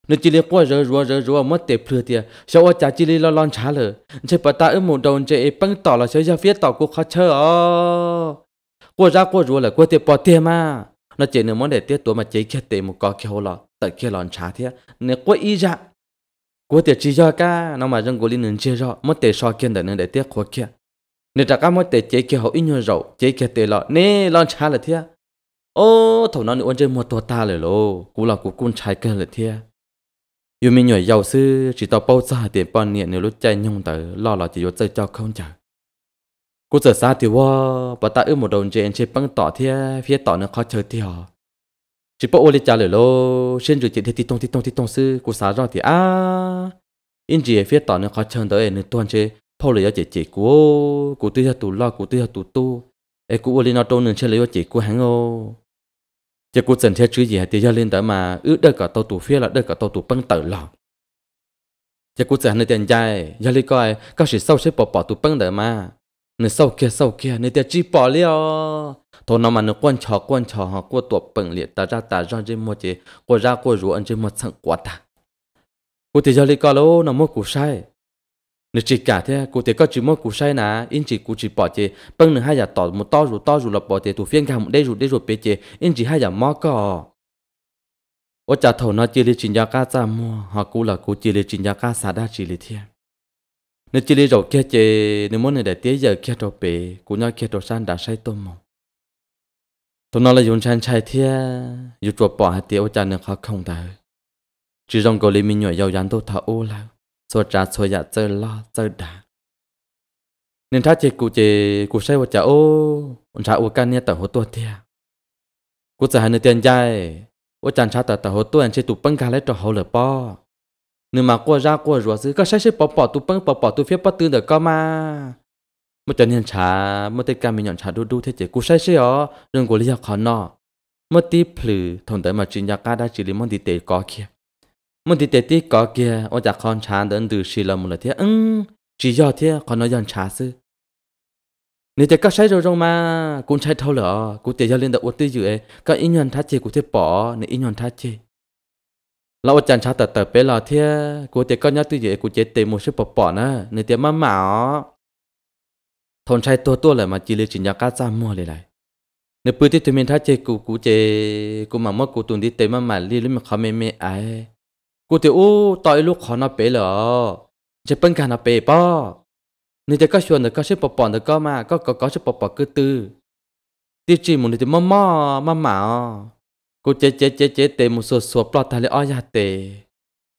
นึกจีเลยป้อเรือรัวเรือรัวมัดเตะเพลือเตียชอวจ่าจีเลยลอนช้าเลยใช่ปะตาเอ็มหมดโดนเจเอปังต่อละชอยาเฟียต่อกูเขาเชออ๋อกูรักกูรัวแหละกูเตียป้อเตียมาน่าเจเนื้อมันเด็ดเตียตัวมาเจแค่เตะมุกอเขียวละแต่แค่ลอนช้าเทียเนื้อกูอีจ่ากูเตียจีจ่อก้าน้องมาจังกูลินหนึ่งเจียจ่อมัดเตะชอเกินแต่เนื้อเด็ดเตียขวเขียเนื้อจากก้ามัดเตะเจแค่เขาอินยัวเราเจแค่เตะละเน่ลอนช้าละเทีย ô thầu nó nữa chơi mua tổ ta rồi lô cú là cú cún trái cây rồi thia yêu mình nhảy giàu sư chỉ tao bao xa tiền bao nhiêu nếu lúc chạy nhung tờ lo là chỉ vô chơi cho không chờ cú giờ xa thì wa bà ta ư một đồng chơi chơi băng tỏ thia phía tỏ nó khó chơi thì họ chỉ bao ô lê trả lời lô xin rồi chỉ thấy tí tông tí tông tí tông sư cú xả rồi thì à in chỉ phía tỏ nó khó chơi tới nên tuần chơi bao lời chỉ chỉ cú cú tư ra tù lo cú tư ra tù tu ê cú ô lê nó trôn nên chơi lấy chỉ cú hắn ô giờ cô dần theo chữ gì thì giờ lên đó mà ứ đợi cả tàu tù phía là đợi cả tàu tù băng tờ lò giờ cô dần nơi tiền dài giờ lên coi các sĩ sau sẽ bỏ bỏ tù băng đỡ mà nơi sau kia sau kia nơi tiền chỉ bỏ liao thôi nó mà nó quan trò quan trò họ qua tủ băng liệt ta ra ta ra trên một chế qua ra qua rùa ăn trên một sẵn quá ta cô thì giờ lên coi lô nó mua củ sai nếu chỉ cả thế cụ thể có chỉ mỗi cụ sai nà in chỉ cụ chỉ bỏ chế bằng nửa hai giờ tỏ một to rồi to rồi lập bỏ chế tụ phiên cả một đây rồi đây rồi bế chế in chỉ hai giờ mò cò ô cha thầu nói chỉ lấy chính gia ca ra mua họ cụ là cụ chỉ lấy chính gia ca xả đa chỉ lấy thiên nếu chỉ lấy rồi kia chế nếu muốn này để tiếc giờ kia đồ bế cụ nhau kia đồ san đã sai tôm mông tụi nó là dùng san sai thiên dù chuột bỏ hạt tiếc ô cha nữa khó không thấy chỉ dòng cổ lấy mình nhảy giàu dán tôi thà ô lao xua trả xua dạ chơi lo chơi đà nên thà chị cụ chị cụ say vào chả ô trả ô can nha tờ hồ tuần thia cụ sợ hai nơi tiền dài ô chàng cha tờ tờ hồ anh chơi tụ băng cá lấy trò hồ lửa po nên mà qua ra qua rùa xứ có xây xây bỏ bỏ tụ băng bỏ bỏ tụ phía bỏ tư được co mà một trận hiện trả một tay cam mình nhận trả đu đu thế chị cụ xây xây ó đừng của lý học khó nọ một tí phử thằng tới mà chuyện nhà ca đã chỉ lý món tí tế có kia มันติดติก็เกียว่าจากคอนชานเดินดูชีลมุลเทียอืมจียอเทียคอนนยันชาซึนี่จะก็ใช้เราลงมากูใช้เท่าเหรอกูเตียเล่นแต่อวดตื้ออยู่เอก็อินยันทัดเจกูเทียป๋อนี่อินยันทัดเจแล้วอาจารย์ชาเติเติไปหล่อเทียกูเตียก็ยัดตื้ออยู่เอกูเจเตมูชื่อป๋อป๋อนะนี่เตียมาหมาทนใช้ตัวตัวเลยมาจีเลยจินยาก้าจ้ามัวเลยไรในปืนที่ตัวเมียนทัดเจกูกูเจกูมาเมื่อกูตุนที่เตมาหมาลีหรือมันเขาไม่ไม่ไอกูเตียวต่อยลูกขอนาเป๋เหรอจะเป็นการนาเป๋ป้อนี่จะก็ชวนเด็กก็ชื่อปอปอนเด็กก็มาก็ก็ก็ชื่อปอปอคือตื้อตีจีมันตีมั่มมั่มหมากูเจ๊เจ๊เจ๊เจ๊เตมุสวดสวดปลอดทะเลอ้อยาเต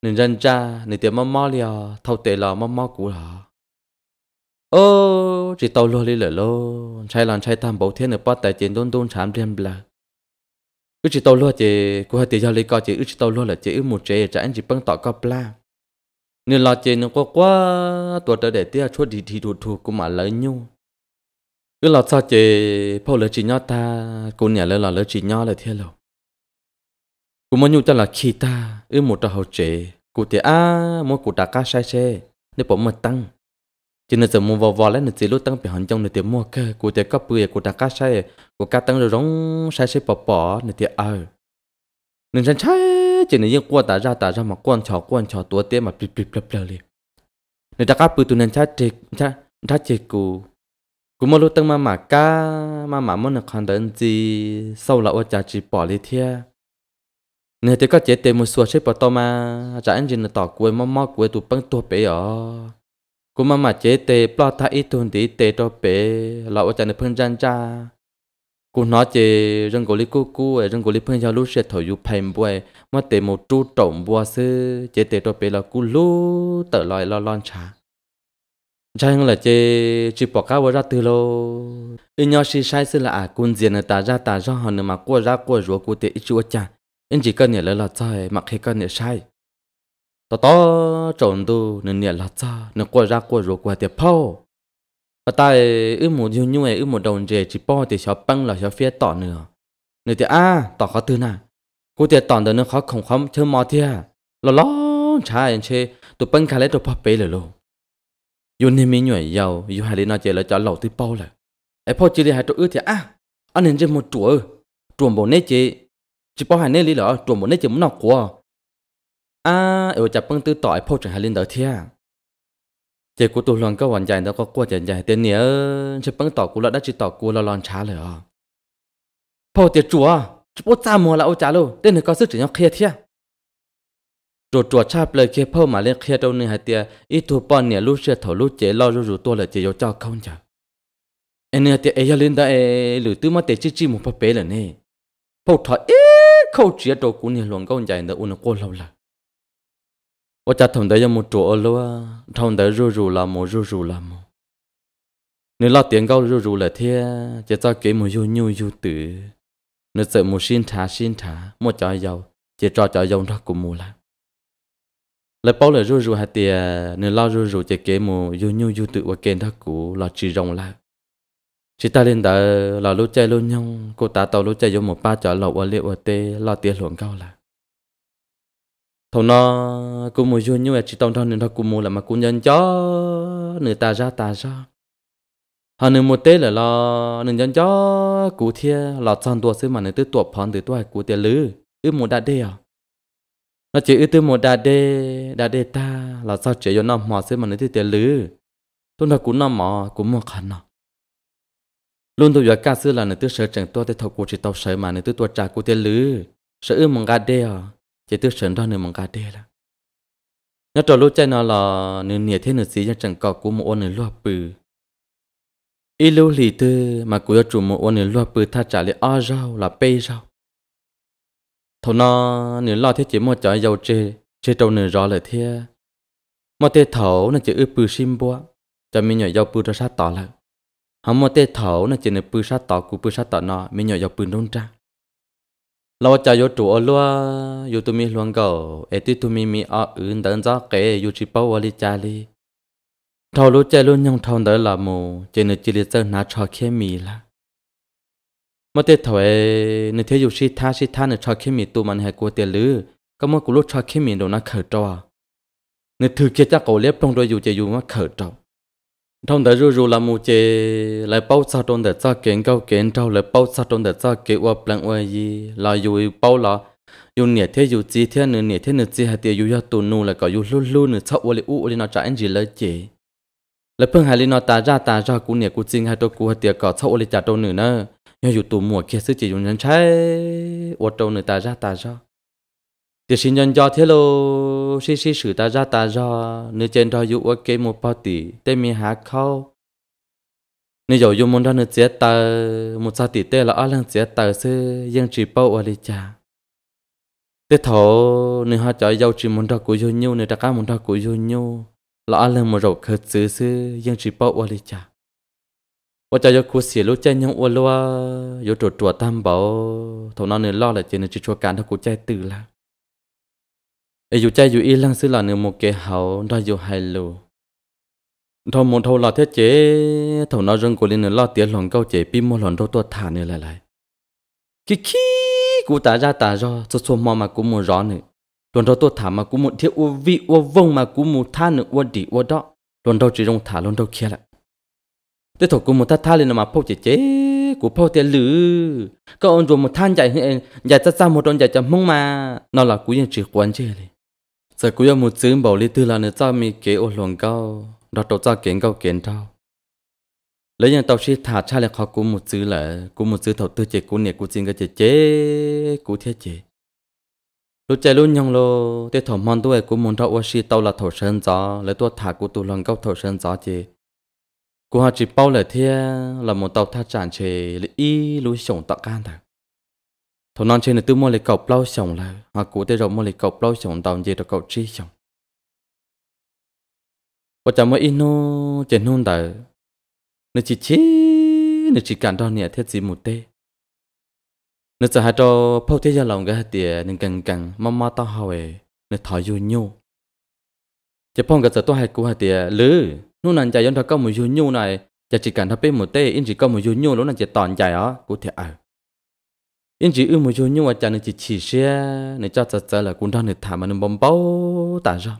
นึ่งจันจ้าหนึ่งเตียมั่มมั่เลียเท่าเตลอมั่มมั่กูเหรอโอ้จีเตาลัวเลยเหรอลูใช้หลอนใช้ตามบอกเทียนหนึ่งป้อแต่เจนต้นต้นสามเดือนเปล่า ước chỉ tàu luôn chị cô hai tỷ do lấy co chị ước chỉ tàu luôn là chị ước một chế trả anh chỉ băng tỏ co pla nên lo chị nó quá quá tuổi đời để tia chua đi thì thuộc thuộc cũng mà lấy nhau cứ lo sao chị phô lỡ chỉ nhau ta cô nhà lỡ là lỡ chỉ nhau là thế lâu cũng muốn nhau ta là khi ta ước một trò hậu chế cụ thì à mỗi cụ đã ca sai xe nên bỏ mật tăng chỉ nên giờ mua vào vào lấy là chỉ lúc tăng bị hận trong là tiền mua cơ của tiền cấp bưởi của ta cá sai của cá tăng rồi rong sai sai bỏ bỏ là tiền ờ nên chân sai chỉ nên qua ta ra ta ra mà quan trò quan trò tua tiền mà bịp bịp lập lờ liền nên ta cá bưởi tu nên sai chết sai sai chết cù cù mua lúc tăng mà mà cá mà mà muốn là còn đến gì sau là ở cha chỉ bỏ đi thia nên thì có chế tiền mua số sai bỏ to mà trả anh chỉ nên tỏ cuối mắm mò cuối tu băng tụi bể ở cú mà mà chế tê plot ta ít tuần tí tê cho bé là ở trên phần gian cha cú nói chế rừng cổ lý cú cú ấy e rừng cổ lý phần giao lúc sẽ thổi du phèm bùi mà e. tê một chú trộm bùa sư chế tê cho bé là cú lú tở lại lo lon cha chẳng là chế chỉ bỏ cá vào ra từ lô in nhau si sai sư là à quân diện ta ra ta ra họ nữa mà qua ra qua rùa cô tê ít chúa cha in chỉ cần nhớ là là trời mặc khi cần nhớ sai tao tao trộn tu nên nhẹ lát xa nên qua ra qua rồi qua tiệp phao và ta ư một nhiều như vậy ư một đồng rể chỉ bao thì cháu băng là cháu phía tỏ nữa nữa thì a à, tỏ khó tư nà cô tiệp tỏ được nó khó không không chơi mò thiệt lo lo chả anh chê tụi băng khai lấy tụi bắp bể rồi luôn yêu nên mi nhảy giàu yêu hai đứa nó chơi là cháu lẩu tư bao là ấy phao chỉ đi hai tụi ư thì a à, anh nên chơi một chuỗi chuồng bộ nết chơi chỉ bao hai nết lý là chuồng bộ nết chơi muốn nọc của à ở chập băng tư tỏi phô chẳng hà linh đó thia chị cô tu lon có hoàn dài đó có qua chẳng dài tiền nhớ chỉ băng tỏi cô lo đã chỉ tỏi cô lo lon chá rồi à phô tiền chùa chỉ bố cha mua là ô trà luôn tên này có sức chỉ nhau kia thia rồi chùa cha lời kia phô mà lên kia đâu này hai tia ít thu bọn nhẹ lúc xe thổ lúc chế lo rồi rủ tôi là chỉ yếu cho không chả anh này tia ấy linh đó ấy lử tư mà tệ chi chi một phát bé là nè phô thọ ít khâu chia đồ của nhẹ luôn có hoàn dài đó uống nó cô lâu là 我家同弟有冇做咯啊？同弟入入啦，冇入入啦冇。你老点高入入了天，就再给我又牛又得。你怎么新茶新茶，莫加油，就找加油那个木啦。lại bao à. lời rủ rủ hạt tiền nên lao rủ rủ chỉ kế mù yêu nhu yêu tự và kênh thác cũ là chỉ rồng lại chỉ ta lên đã là lúc chơi lúc nhau cô ta tàu lúc chơi giống một ba chợ lậu ở liệu ở tê là tiền luận cao lại thầu nó cũng mua duyên như vậy chỉ tông thằng nên nó cũng mua là mà cũng nhân cho nửa ta ra ta ra họ nửa một tết là lo nửa nhân chó cú thia lọ tròn tua xứ mà nửa tứ tua phòn từ tua cụ tiền lứ ư một đa đê à nó chỉ ư tứ một đa đê đa đê ta là sao chỉ cho năm mò xứ mà nửa tứ tiền lứ tôi nó cũng nó mò cũng mò khăn nó luôn tôi giờ ca xứ là nửa tứ sợ chẳng tua thì thầu cụ chỉ tàu sợ mà nửa tứ tua trả cụ tiền lứ sợ ư một gà đê à chỉ tư sớm đó nửa mong cả đê là nó trò lúc chạy nó là nửa nhẹ thế nửa xí cho chẳng cọ của một ôn nửa loa bự ít lúc lì tư mà của chủ một ôn nửa loa bự tha trả lại o rau là bê rau thầu nó nửa lo thế chỉ một chọi dầu chê chê trâu nửa rõ lại thế một tê thấu nó chỉ ư bự sim bua cho mình nhỏ dầu bự ra sát tỏ lại hả một tê thấu nó chỉ nửa bự sát tỏ của bự sát tỏ nó mình nhỏ dầu bự nông trang เราจะยตัวอลัวอยู่ตัวมีหลวงเก่าเอติตัวมีมีอาอื่นเดินจากเกยอยู่ชิปาวลิจาลีทารู้ใจรุนยังทอนเดินลามู เจนจิลิเซนาชอเคมีละเมื่อเตถอยในเทอยู่ชิท่าชิท่าในชอเคมีตัวมันให้กูเตลือก็เมื่อกูรู้ชอเคมีโดนนกเขิดจาในถือเกจจักเกาเล็บตรงโดยอยู่จะอยู่ว่าเขิดจา trong đời rồi rồi là mu chế lại bao sao trong đời sao kiến cao kiến trâu lại bao sao trong đời sao kế qua plan qua gì là dù bao là dù nhiệt thế dù chi thế nữa nhiệt thế nữa chi hay tiệt dù ya tu nu là có dù lu lu nữa sao oli u oli nó trả anh gì lấy chế lại phương hai li nó ta ra ta ra cú nhiệt cú chinh hai tôi cú hay tiệt có sao oli trả tôi nữa nữa nhưng dù tu mùa kia sư chỉ dù nhân trái ô trâu nữa ta ra ta ra thì xin nhân cho thế lô xí xí sử ta ra ta ra nữ trên đó dụ ok một bao tỷ tê mi há khâu nữ dầu dụ muốn đó nữ chết ta một sa tỷ tê là ở lần chết ta sư dân chỉ bao ở đi cha tê thổ nữ họ cho dâu chỉ muốn đó của dụ nhau nữ ta cá muốn đó của dụ nhau là ở lần một rậu khờ sư sư dân chỉ bao ở đi cha và cho cô xỉa lúc chân nhung ua loa, yo chuột chuột tam bảo, thầu nó nên lo là chuyện này chỉ cho cản thôi cô chạy từ là ai dù cha dù y lăng sư là nửa một cái hậu đa dù hài lù thâu một thâu là thế chế thâu nó rừng của linh nửa lo tiếng lòng câu chế pin một lòng đâu tua thả nửa lại lại kí kí cú ta ra ta do số số mò mà cú một rõ nữa lần đầu tôi thả mà cú một thiết u vị u vong mà cú một tha nửa u đi u đó lần đầu chỉ rong thả lần đầu kia lại thế thầu cú một ta tha lên mà phô chế chế cú phô tiền lử có ông rồi một than chạy hiện chạy ra sao một đòn chạy chậm mông mà nó là cú yên chỉ quan chế này giờ cũng có một chữ bảo lý tư là nữa cha mi kế ô luồng cao đó tổ cha kiến cao kiến thao lấy nhà tàu chỉ thả cha lại họ cũng một chữ là cũng một chữ thầu tư chế cũng nè cũng chính cái chế chế cũng thiết chế lúc chạy luôn nhong lo, tết thầu mòn tuổi cũng muốn thầu ô xí tàu là thầu sơn gió lấy tua thả cũng tụ luồng cao thầu sơn gió chế cũng họ chỉ bao lời thế là một tàu tha chản chế lấy y lối sống tạo can thằng thổ non trên là tư mua lấy cọc bao sòng là họ cụ tê rộng mua lấy cọc bao sòng tàu gì đó cậu chi sòng và chả mới ino trên hôn tờ nó chỉ chi nó chỉ cản đo nhẹ thiết gì một tê nó sợ hai trò phâu thế gia lòng cái hạt tiền nên càng càng mong mò tao hỏi nó thở vô nhô chỉ phong cái sợ tôi hai cụ hạt tiền lứ nô nàng chạy dân thật có một vô nhô này chỉ chỉ cản thắp bên một tê in chỉ có một vô nhô lúc nàng chỉ tòn chạy á cụ thể à yên chỉ ưu một chút nhưng mà chả nên chỉ chỉ xe nên cho thật ra là cũng đang nên thả mà nên bấm bao tả ra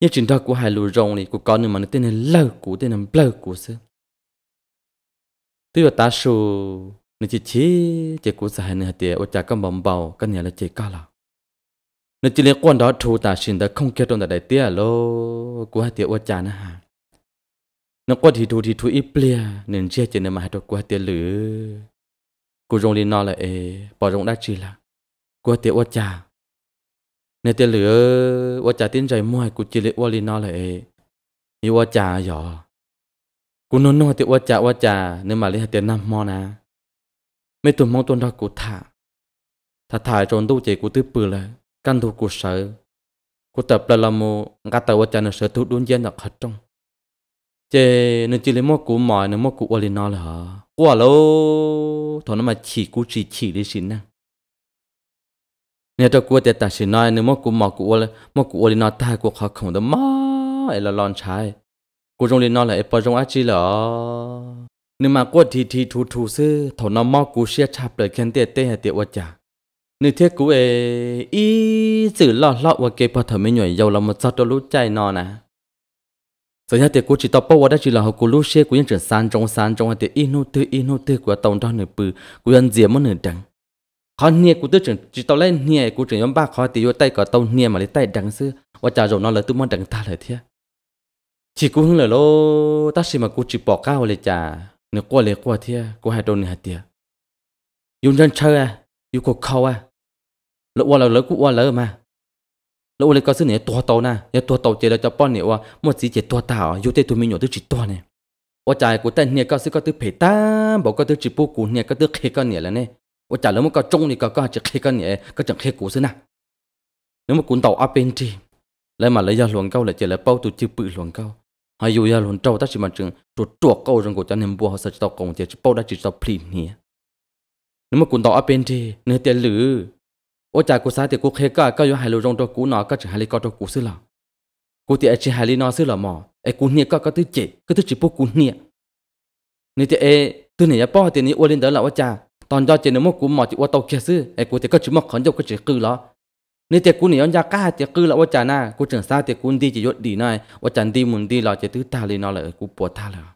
nhưng chỉ thật của hai lũ rồng này của con nên mà nên tên là lâu cũ tên là lâu cũ sư tuy là ta số nên chỉ chỉ chỉ của hai nên tiệt ở chả có bấm bao cái này là chỉ cả là nên chỉ liên quan đó thu ta xin đã không kết trong đại tiệt lô của hai tiệt ở chả nữa hả nó quan thì thu thì thu ít plea nên chia chỉ nên mà hai đồ của hai tiệt lửa cô rong lên nó là ê bỏ rong đã chỉ là cô tiệt quá cha nên tiệt lửa quá cha tiến dài mua cô chỉ lấy quá lên nó là ê như quá cha rồi cô nói nói tiệt quá cha quá cha nên mà lấy hạt tiền năm mò nè mấy tuần mong tuần đó cô thả thả thả rồi đâu chạy cô tư bự là căn thủ cô sợ cô tập là làm mồ ngã tàu quá cha nó sợ thu đun gian nhọc hết trong chế nên chỉ lấy mua cô mỏi nên mua cô quá lên nó là hả กว่าโลทอนมาฉีกูฉีฉีได้สินนะ เนี่ยตัวกูแต่ตัดสินน้อยนึ่วมกูหมอกูว่าเลยมกูว่านนอตายกูขาของเดมาไอ้ละลอนใช้ กูจงเรีนนอนเลยไอ้ปอจงอาชีเหรอนึกมากวดทีทีทูทูซื้อถอนมอกูเชียชับเลยแคนเตะเต้เตียวจ่านึกเทียกูเออีสื่อหลอดหลอดว่าเกย์พอเธอไม่หน่วยเยาเรามาซัดตัวรู้ใจนอนนะ rồi nhớ tiền cú chỉ tập bao giờ chỉ là học cú lúc xe cú nhận trở san trong san trong thì inu tư inu tư của tàu đó nửa bự cú nhận diệm mất nửa đằng khó nhẹ cú tư chẳng chỉ tập lên nhẹ cú chẳng nhóm ba khó thì vô tay cả tàu nhẹ mà lấy tay đằng xưa và trả rồi nó là tôi mong đằng ta lời thế chỉ cú hưng lời lô ta xì mà cú chỉ bỏ cao lời trả nửa qua lời qua thế cú hai đôi nửa tiền dùng chân chơi à yêu cú khâu à lỡ qua lỡ cú qua lỡ mà แล้วอุลก็ซื้อเนี่ยตัวโตนะเนี่ยตัวโตเจเราจะป้อนเนี่ยว่าหมดสีเจตัวตาอยู่เตตุมีหนวดตัวจิตตัวเนี่ยว่าใจกูแต่เนี่ยก็ซึ่งก็ตัวเพตาบอกก็ตัวจิตปูกูเนี่ยก็ตัวเคก็เนี่ยแล้วเนี่ยว่าใจแล้วมันก็จงนี่ก็ก็จะเคก็เนี่ยก็จะเคกูซึ่งนะแล้วมันกูเต่าอาเป็นทีแล้วมาเลยยาหลวงเก้าเลยเจแล้วเป้าตัวจิตป้าหลวงเก้าาเจ้้ติป还有呀，轮到但是嘛，正做做高人国家人不好，才知道工า只报的只知道便宜。那么滚到阿边的，那ือ ô chả cô sáng thì cô khé cả các yếu hai lô rong cho cú nó các chỉ hai lô cho cú xứ là cô thì chỉ hai lô nó xứ là mò ai cú nhẹ các các thứ chỉ cái thứ chỉ bố cú nhẹ nên thì ai tôi này bỏ thì này ô lên đó là ô chả tòn do chỉ nếu mà cú mò chỉ ô tàu kia xí, ai cú thì các chỉ mò khẩn dọc các chỉ cư lo nên thì cú này ông già cả thì cư là ô chả na cú trưởng sao thì cú đi chỉ dốt đi này ô chả đi muốn đi là chỉ thứ ta lên nó là cú bỏ ta là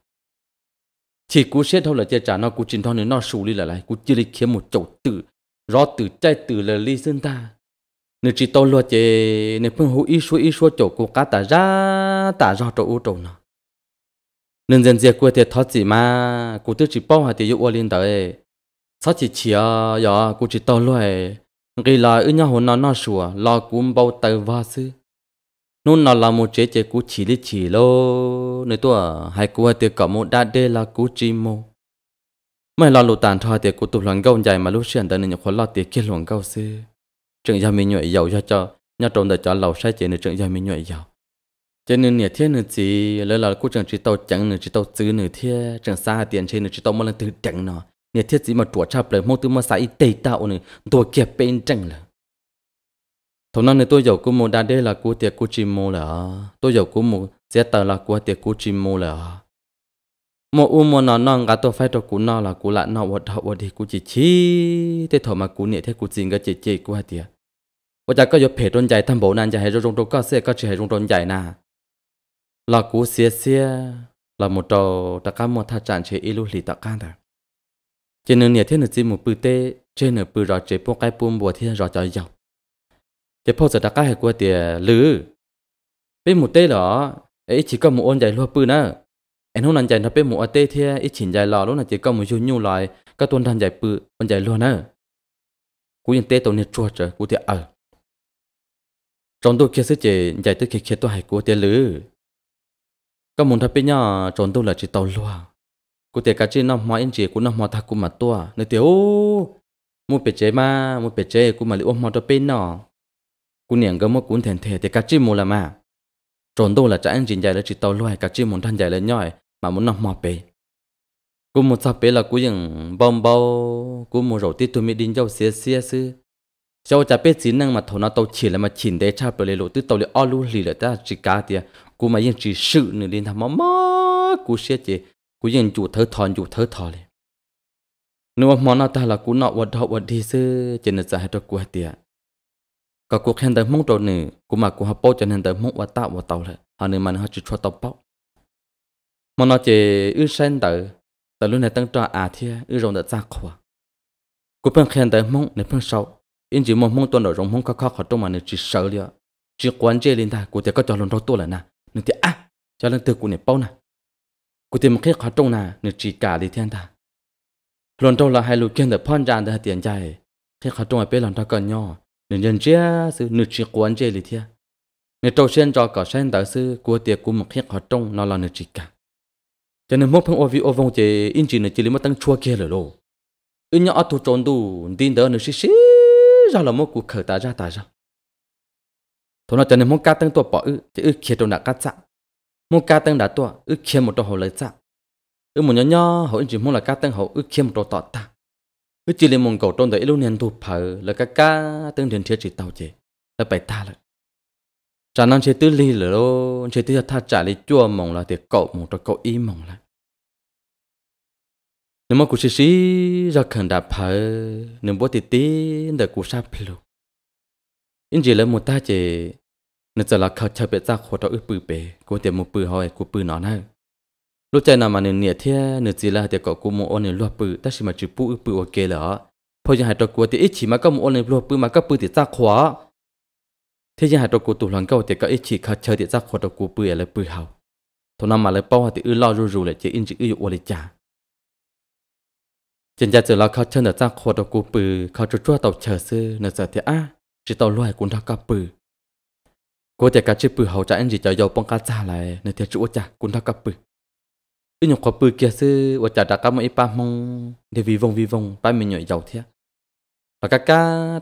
chỉ cú xét thôi là chỉ trả nó cú chính thôi nên nó sù đi là lại cú chỉ lấy kiếm một chỗ tự rõ từ trái từ là ly dân ta nếu chỉ tôi lo chế nếu phương hữu ý số ý số chỗ của cá tả ra tả rõ chỗ u chỗ nó nên dân dẹp quê thì thoát gì mà cụ tư chỉ bao hà thì yêu liên tới sao chỉ chỉ à giờ cụ chỉ tôi lo cái là ư nhau hồn nó nó sủa lo cũng bao tay va sư nôn nó là một chế chế cụ chỉ lý chỉ lô nếu tôi hai cụ thì cả một đa đê là cụ chỉ một mày lo lụt tàn thoi tiệc của tụi loạn gâu dài mà lúc xuyên tới nên khóa lo tiệc kia loạn gâu xí trường gia mình nhuệ giàu cho cho nhau trộn đời cho lầu sai chế nên trường gia mình nhuệ giàu cho nên nửa thiên nửa chỉ lỡ là cô trường chỉ tàu chẳng nửa chỉ tàu tứ nửa thiên trường xa tiền trên nửa chỉ tàu mà lần từ chẳng nọ. nửa thiết chỉ mà chùa chập lời mô tư mà sai tây tạo nửa đồ kẹp bên chẳng là thầu năng nửa tôi giàu của mô đa đây là của tiệc của chim mô là tôi giàu của mô sẽ tờ là của tiệc của chim mô là mô u mô nó non gà tô phải cho cú nó là cú lạ nó vật học vật thì cú chỉ chi thế thôi mà cú nhẹ thế cú chính cái chỉ chỉ cú hả tiệt và chắc có giúp phê trôn chạy thăm bộ nan chạy rồi trong trâu có xe có chỉ trong trôn chạy nà là cú xe xe là một trâu tất cả một thà chán chế ilu lì tất cả đó trên nửa nhẹ thế nửa chỉ một bự tê trên nửa bự rồi chế bộ cái buôn bùa thiên rồi chạy dọc chế phô sợ tất cả hay cú tiệt lử bên một tê đó ấy chỉ có một ôn chạy luôn bự nữa anh hôm nay chạy nó bé mũ tê thế ít chỉnh dài lò lúc nào chỉ có một chút nhu lại các tuần thanh giải bự còn giải luôn á cú yên tê tàu nhiệt chua trở cú thì ở ờ. trong tôi kia sẽ chỉ giải tới kia kia tôi hay cú tê lử các muốn thắp bé nhỏ trong tôi là chỉ tàu loa cú thì cá chi năm hoa anh chỉ cú năm hoa thà cú mặt tua nơi tiêu một bể chế mà một bể chế cú mà liệu hoa cho bên nọ cú niệm gấm một cú thèn thề thì cá chi mù là mà trốn đâu là cha anh chỉ dạy là chỉ tàu loài các chi muốn thanh dạy là nhỏi mà muốn nằm mò bé cú một sao bé là cú những bom bao cú một rổ tít tôi mới đi dâu xía xía xứ sau cha bé chỉ năng mà thầu nó tàu chỉ là mà chỉnh để cha bờ lê lộ tít tàu lê o lì là ta chỉ cá tiệt cú mà yên chỉ sự nữa lên thầm mò cú xía chị cú yên chủ thở thòn chủ thở thò lên nếu mà nó ta là cú nọ vật họ vật đi xứ chỉ là giải cú của tiệt cả cuộc hẹn tới mong đồ nữ cú mà cú học bao cho nên tới mong vật tạo vật tàu lại họ nữ mà nó chỉ cho tàu bao mà nó chỉ ư sen tờ tờ lúc này tăng cho à thia ư rồng đã ra khóa cú bên khen tờ mong nè bên sau in chỉ mong mong tuần đầu rồng mong khó khó khó trong mà nè chỉ sợ liền chỉ quan chế lên ta cú thì có cho lần đầu tôi là na, nè thì à cho lần từ cú nè bao na, cú thì một khi khó trong na nè chỉ cả đi thiên ta lần đầu là hai lũ kia tờ phong tràn tờ tiền chạy khi khó trong ở bên lần đầu còn nhỏ nè nhân chia sự nè chỉ quan chế đi thiên nè trâu sen cho cả sen tờ sư cú tiệc cú một khi khó trong nó là nè chỉ cả cho nên một phong ovi ovong chế in chỉ là chỉ lấy mất tăng chua kia rồi lo in nhau tu tròn đủ, tin đó nó xí xí ra là một cuộc khởi ta ra ta ra thôi nó cho nên một cá tăng tua bỏ ư chứ ư kia trong đã cá chạ dạ. một cá tăng đã tua ư kia một trong hồ lấy chạ dạ. ư một nhau, nhỏ hồ in chỉ muốn là cá tăng họ ư kia một trong tọt ta ư chỉ lấy một cầu trong đấy luôn nên tu phở là cá cá tăng điện thiết chỉ tàu chế là bảy ta lại cha nó chế tư li là đó chế tư tha trả li chua mong là thì cậu mong cho cậu ý mong là nếu mà cụ sĩ sĩ ra khẩn đạp phở nếu bố tí tí để cụ sắp lù in chỉ là một ta chế nếu giờ là khảo chờ bệ ra khổ đó ư bự bệ cụ tiệm một bự hỏi cụ bự nó nào lúc chạy nào mà nếu nhẹ thế nếu chỉ là tiệm cậu cụ một ôn nếu lo bự ta chỉ mà chữ bự ư ok là พอยังหายตัวกลัวติอิชิมาก็มโอนเลยรัวปืนมาก็ปืนติดซากขวา thế nhưng hạt của tụ lòng câu thì các ít chỉ khát chơi thì ra khỏi đầu của bưởi là bưởi hậu thôn năm mà là bao thì ư lo rù rù lại chỉ in chữ ư dụ là chả chân cha giờ là khát chơi là ra khỏi đồ của bưởi khát chua chua tàu chờ sư là giờ thì á chỉ tàu loài cũng đã gặp bưởi cô thì cả chỉ bưởi hậu trả anh chỉ cho dầu bông cá cha lại là thì chua chả cũng đã gặp bưởi ư nhục có bưởi kia sư và chả đã một ít ba mông để vì vong vì vong ba mình nhảy dầu thế và các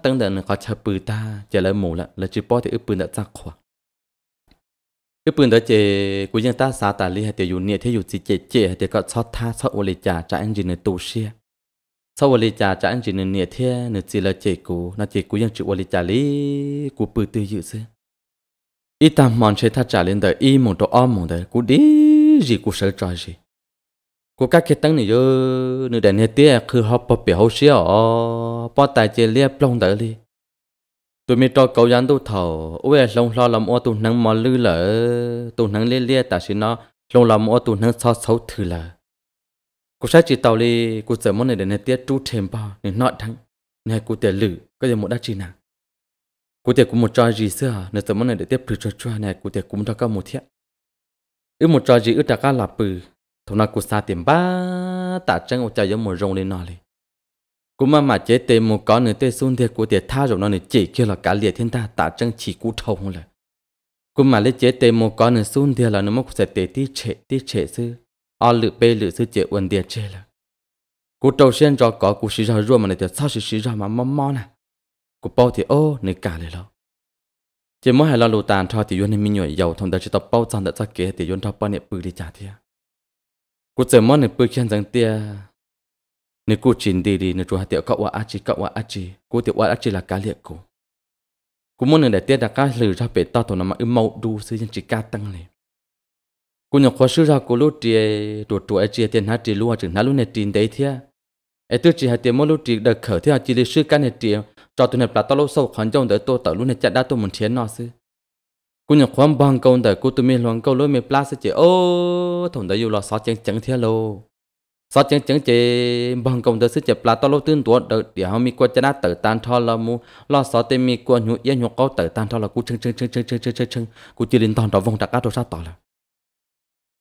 tăng đợn có chờ bự ta chờ lấy mù là là chỉ bỏ thì ướp bự đã chắc khoa ướp bự đã chế của dân ta xã ta li hay tiêu dùng nhiệt thế dùng chế chế hay có cho tha cho ô lì trà trả tu xia sau ô lì trà trả thế nữa chỉ chế của nó chế của dân lì trà bự tư dự xia ít tam mòn chế tha trả lên đời y một độ om một đời của đi gì của sợ trò gì cô các cái tăng này yo nửa đàn hết tiếc cứ họp bắp bể hậu xíu ở ờ, bỏ tài lia plong đỡ đi tụi mình cho cậu dân tụ thầu ôi lông lo làm ô tụ năng mò lư lỡ tụ năng lia lia ta xin nó lông làm ô tụ năng sao xấu thử là cô sẽ chỉ tàu đi cô sợ món này đàn tiếc chú thèm bao nên nọ thắng cô tiền lử có gì một đắt chi nào cô tiền cũng một trò gì xưa nên sợ món này để tiếp thử cho cho này cô tiền cũng cho các một thiện ư một trò gì ư ta cả là bự thằng nào cũng xa tiền ba tạ trăng ông chạy giống một rồng lên nọ liền cũng mà mà chế tê một con nữa tê xuân thiệt của tiệt tha rồi nó này chỉ kia là cả liệt thiên ta tạ trăng chỉ cú thông không là cũng mà lấy chế tê một con nữa xuân thiệt là nó mốc sẽ tê tí trệ tí trệ sư o lự bê lự sư chế uẩn tiệt chế là cú trâu sen cho có cú xí ra ruộng mà này tiệt sao xí xí ra mà mò mò nè cú bao thì ô này cả này lo chỉ mỗi hai lo lù tàn cho thì yun nên mình nhồi dầu thông ta chỉ tập bao chăn đã chắc kế thì yun thọ bao này bự đi trả thiệt กูจะมอนในปืนเขียนจังเตียในกูจินดีดีในจัวเตียวก็ว่าอาจีก็ว่าอาจีกูเตียวว่าอาจีละกาเลียกูกูมอนในเดเตียดักกาหรือจะเป็ดต่อตัวนมาอึมเมาดูซื้อยังจีกาตั้งเลยกูอยากขอชื่อเรากูรู้เตียตัวตัวไอจีเตียนฮัตจีรู้ว่าถึงนั้นรู้ในจีนได้เทียไอตัวจีฮัตเตียมอรู้จีเด็กเขอเทียจีเลยชื่อกันในเตียจอตัวในปลาตะลุโซ่ขันจงเดตัวต่อรู้ในจัดได้ตัวมันเทียนนอซื้อ cú nhặt khoan bằng câu đời cú tụi mình loan câu lối mình plas chỉ ô thằng đấy yêu là sáu chân chân thế lô sáu chân chân chị bằng câu đời sẽ chỉ plas to lô tương tuổi đợt để hôm mi qua chân tử tan thọ là mu lo sáu tên mi qua nhụy yên nhụy câu tử tan thọ là cú chân chân chân chân chân chân chân chân cú chỉ đến toàn đó vòng đặc cá đồ sát tỏ là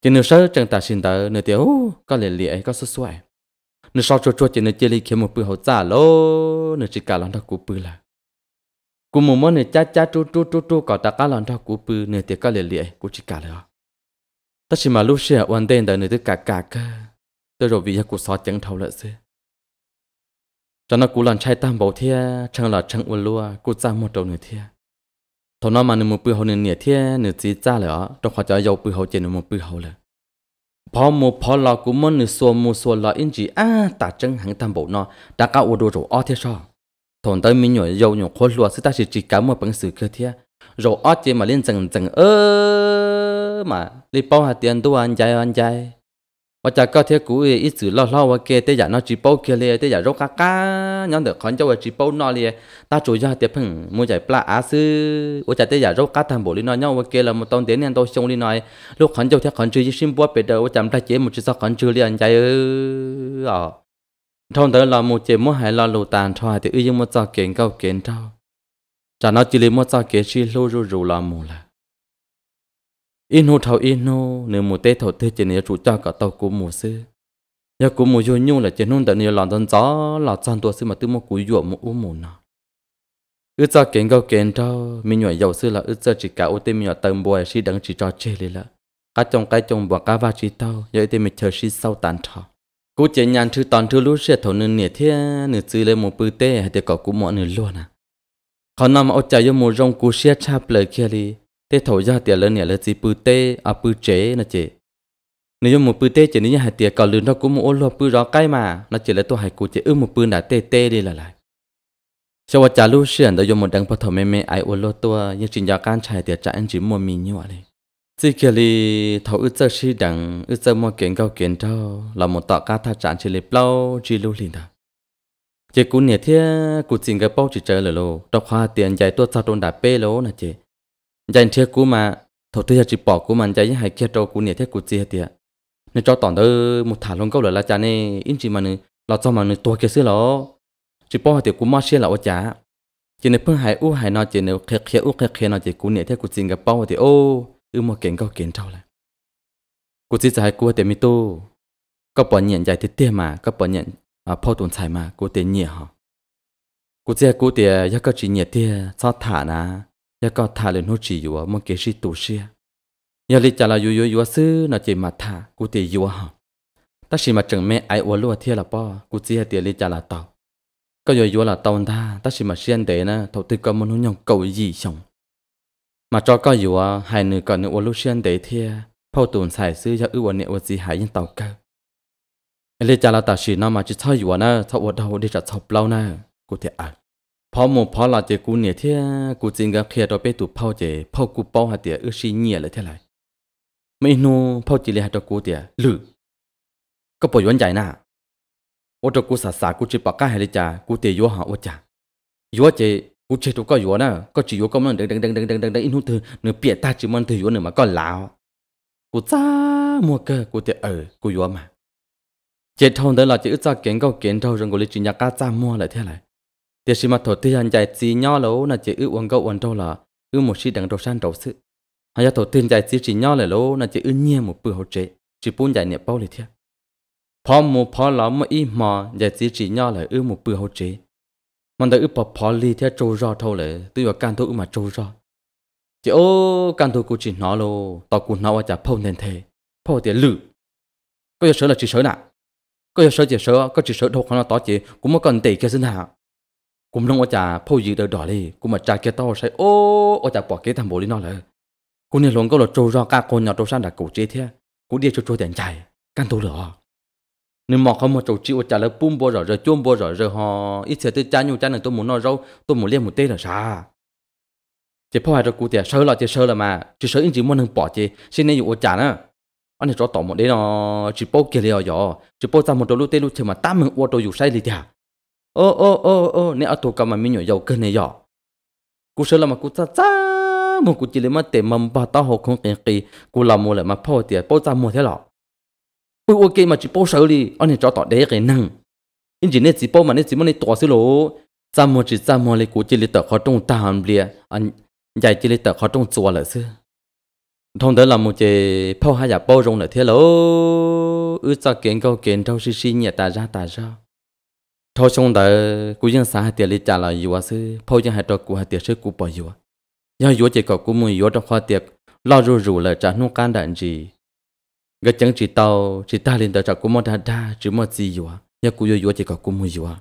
chỉ nửa sớ chân ta xin tờ nửa tiểu có lệ lệ có xuất xuất nửa sau chua chua chỉ nửa chỉ lì kiếm một bữa hậu giả lô nửa chỉ cả lòng đó cú bự là cú mù mò nè cha cha chú chú chú chú cọ ta cá lon cho cú bự nè tiệt cá lệ lệ cú chỉ cá lệ tất nhiên mà lúc xưa quan đen đời nè tiệt cả cả cơ tôi rồi vì cú sót chẳng thâu lệ xưa cho nó cú lon chạy tam bộ thia chẳng là chẳng uốn lúa cú ra một đầu nè thia thằng nó mà nửa một bự hậu nè nửa thia nửa chỉ ra lệ trong khoảng trời dầu bự hậu trên nửa một bự hậu lệ phó mù phó lò cú mò nè xua mù xua lò in chỉ à ta chẳng hẳn tam bảo nó đã cả uốn đồ rồi ở thia sao thôn tới mình nhồi dầu nhồi khốt lúa sư ta chỉ chỉ cá một bằng sự kia, thiệt rồi ót chế mà lên chẳng chẳng ơ mà đi bao hạt tiền tôi ăn chay ăn chay và cha có thế cũ ít sự lo lo và kia tới giờ nó chỉ bao kia liền tới giờ rốt cá cá nhóm được con cháu chỉ bao nó liền ta chủ cho tiếp phẳng mua giải pla á sư và cha tới giờ rốt cá thằng bộ liên nói nhau và kia là một tông tiền nên tôi xong liên nói lúc con cháu thế con chưa xin bua bề đầu và chạm ra chế một chút sau con chưa liền chạy ơ thông tới là một chế mua hải là lù tàn thoại thì ư dương mua cho kiến cầu kiến đâu chả nó chỉ lấy mua cho kiến chi lù rù rù là mù là in hô thầu in hô nếu mù tê thầu tê chỉ nếu chủ cho cả tàu cú mù sư nhà cú mù vô nhu là chỉ nôn tận nhiều lòng dân gió là chăn tua sư mà tư mua cúi dụ mù u mù nào ư cho kiến cầu kiến đâu mình nhỏ dầu sư là ư cho chỉ cả ô tê mình nhỏ tầm bùa chỉ đắng chỉ cho chê lấy là cá trồng cái trồng bùa cá va chỉ tàu giờ tê mình chờ chỉ sau tàn thọ cú chế nhàn chữ tòn chữ lú xe thổ nửa nè thế nửa chữ lên một bự tê hay để cậu cú mọ nửa luôn à còn nằm ở trái một rong cú sẽ chạp lời kia đi tê thổ ra tiền lên nè là chỉ bự tê à bự chế nè chế nếu một bự tê chỉ nếu hay tiền cậu lươn đó cú mọ lo bự rõ cái mà nó chỉ là tôi hay cú chế ư một bự đã tê tê đi là lại sau ว่าจารู้เสียนแต่ยมหมดดังพอถมเมเมไอโอโลตัวยังจินยาการชายเตียจ่าอันจิมมมีนี่วะเลยจีเกลีทาอึจชีดังอึจมอเก่งเก่าเก่งเท่าเราหมดต่อการทาจานเฉลี่เปล่าจีลูลินดาเจกูเนี่ยเทียกูจิงกระป๋อจีเจอเลยโลตอกาเตียนใหญ่ตัวซาตนดาเป้โลนะเจใหญ่เทียกูมาทอดเทียจีปอกกูมันใจยังหายเคียโตกูเนี่ยเทียกูจีเตียในจอต่อนเดิมมดฐานลงก็เหลือละจานี่อินจีมันนึงเราจอมันนึงตัวเกซื้อหรอจีป๋อเตียกูมาเชี่ยเราจ้าเจเนเพิ่งหายอู้หายนอนเจเนเคลียอู้เคลียนอนเจกูเนี่ยเทียกูจิงกระป๋อเตียโอ้ ừ mà kiện có kiện trâu là cô chỉ giải cô tiền mi tu có bỏ nhận giải thì tiền mà có bỏ nhận à phô tuần xài mà cô tiền nhiều họ cô chỉ cô tiền giá có chỉ nhiều tiền sao thả nà giá có thả lên hỗ chỉ vừa mà kế sĩ tu sửa, giờ lý trả là vừa vừa vừa xứ nó chỉ mà thả cô tiền vừa họ ta chỉ mà chừng mẹ ai uống luôn thiệt là bỏ cô chỉ tiền lý trả là tàu có vừa vừa là tàu ta ta chỉ mà xuyên để nè thầu tư có muốn nhung cầu gì xong มาจอก็อยู่ให้หนึ่งก่อนหนึ่งวอนลุเชียนเดทเทียพ่อตูนใส่ซื้อจะอื้อวันเนี่ยวันจีหายยังเต่าเก่าเอลิจาราตาชีน่ามาจิตชอบอยู่วนะทอบวัดเราดีจัดชอบเล่านะกูเถอะพอหมูพอหลาเจกูเนี่ยเทียกูจริงกับเคลียร์ตัวเปตุ่พ่อเจพ่อกูเป้าหาเตี่ยอื้อชี้เงียเลยเท่าไรไม่นูพ่อจีเลยหาตัวกูเตี่ยหรือ ก็ปล่อยวันใหญ่น่ะวัดตัวกูสาสากูจิปากก้าเฮลิจากูเตี่ยยัวหาวัดจ้ายัวเจ u chế chỗ có yếu nè có chỉ yếu có mà đừng đừng đừng đừng đừng đừng đừng in hút từ ta chỉ mong từ yếu nửa mà còn lão cô ta mua cơ cô tiệt ở cô yếu mà chế thông đó là chỉ ít ra kiến câu kiến thâu rồi cô lấy chỉ nhà cá ta mua lại thế này tiệt sĩ mà thổ tiên dài chỉ nhỏ lỗ là chỉ ư uống câu uống thâu là ư một sĩ đằng đầu san đầu sự hay là thổ tiên dài chỉ chỉ lại lỗ là chỉ ư nhẹ một bữa hậu chế chỉ buôn dài nhẹ bao lại thế พอมูพอหลอมอีหมอจะจีจีย่อเลยอื้อมูปือเฮาเจมันแต่อึปพอลีเทียโจรอเท่าเลยตัวว่าการตัวอึมาโจรอจีโอการตัวกูจีนอโลต่อกูนอว่าจะพ่อเนนเทพ่อเดียลือก็จะเสือละจีเสือน่ะก็จะเสือจีเสือก็จีเสือทุกคนต่อจีกูมาก่อนเตะแกสินะกูไม่ต้องว่าจะพ่อยืดเดือดเลยกูมาจ่ายแกต่อใช้โอ้ว่าจะปอกแกทำโบลีนอเลยกูเนี่ยหลงก็หลดโจรอกาคนเนาะโจรสันดักกูเจี๊ยเทียกูเดียโจโจเตียนใจการตัวเหรอ nên mà không một chỗ chịu trả lời bùm bò rồi rồi chôm bò rồi rồi họ ít sẽ tôi cha nhiều cha này tôi muốn nói râu tôi muốn liên một tên là sa chỉ phải rồi cụ tiệt sơ là chỉ sơ là mà chỉ sơ in chỉ muốn bỏ chỉ xin nên dụ trả nữa anh này cho tổ một đấy nó chỉ bao kia liền rồi chỉ bao ra một đôi lúc tê lúc thì mà tám mình ô tô dù sai liền ô ô ô ô nè ở tổ cầm mà mình nhỏ giàu cơn này rồi cụ sơ là mà cụ ta ta một cụ chỉ lấy mà tiền mầm bà tao học không kỳ kỳ cụ làm một lại mà phô tiệt bao ra một thế nào bùi ok mà chỉ bố sợ đi anh cho tỏ đế cái năng anh chỉ nên chỉ bố mà nên chỉ muốn nên tỏ xí lỗ sao mà chỉ sao mà lấy của chỉ lấy tờ khó trong tạm liền anh dạy chỉ lấy tờ khó trong chùa là xưa thông đó là một chế phao hai giả bố rong là thế lỗ ư cho kiến câu kiến đâu xí xí nhẹ ta ra ta ra thôi xong đó cú dân xã tiền lấy trả lại vừa xứ phao dân hai trò của hai tiền sức của bỏ vừa do vừa chỉ có của mình vừa trong khoa tiệc lo rù rù là trả nông can đạn gì cái chẳng chỉ tàu chỉ ta lên tàu chọc của mò đa đa chỉ mơ gì vậy nhà cụ yo yo chỉ có cụ mù yo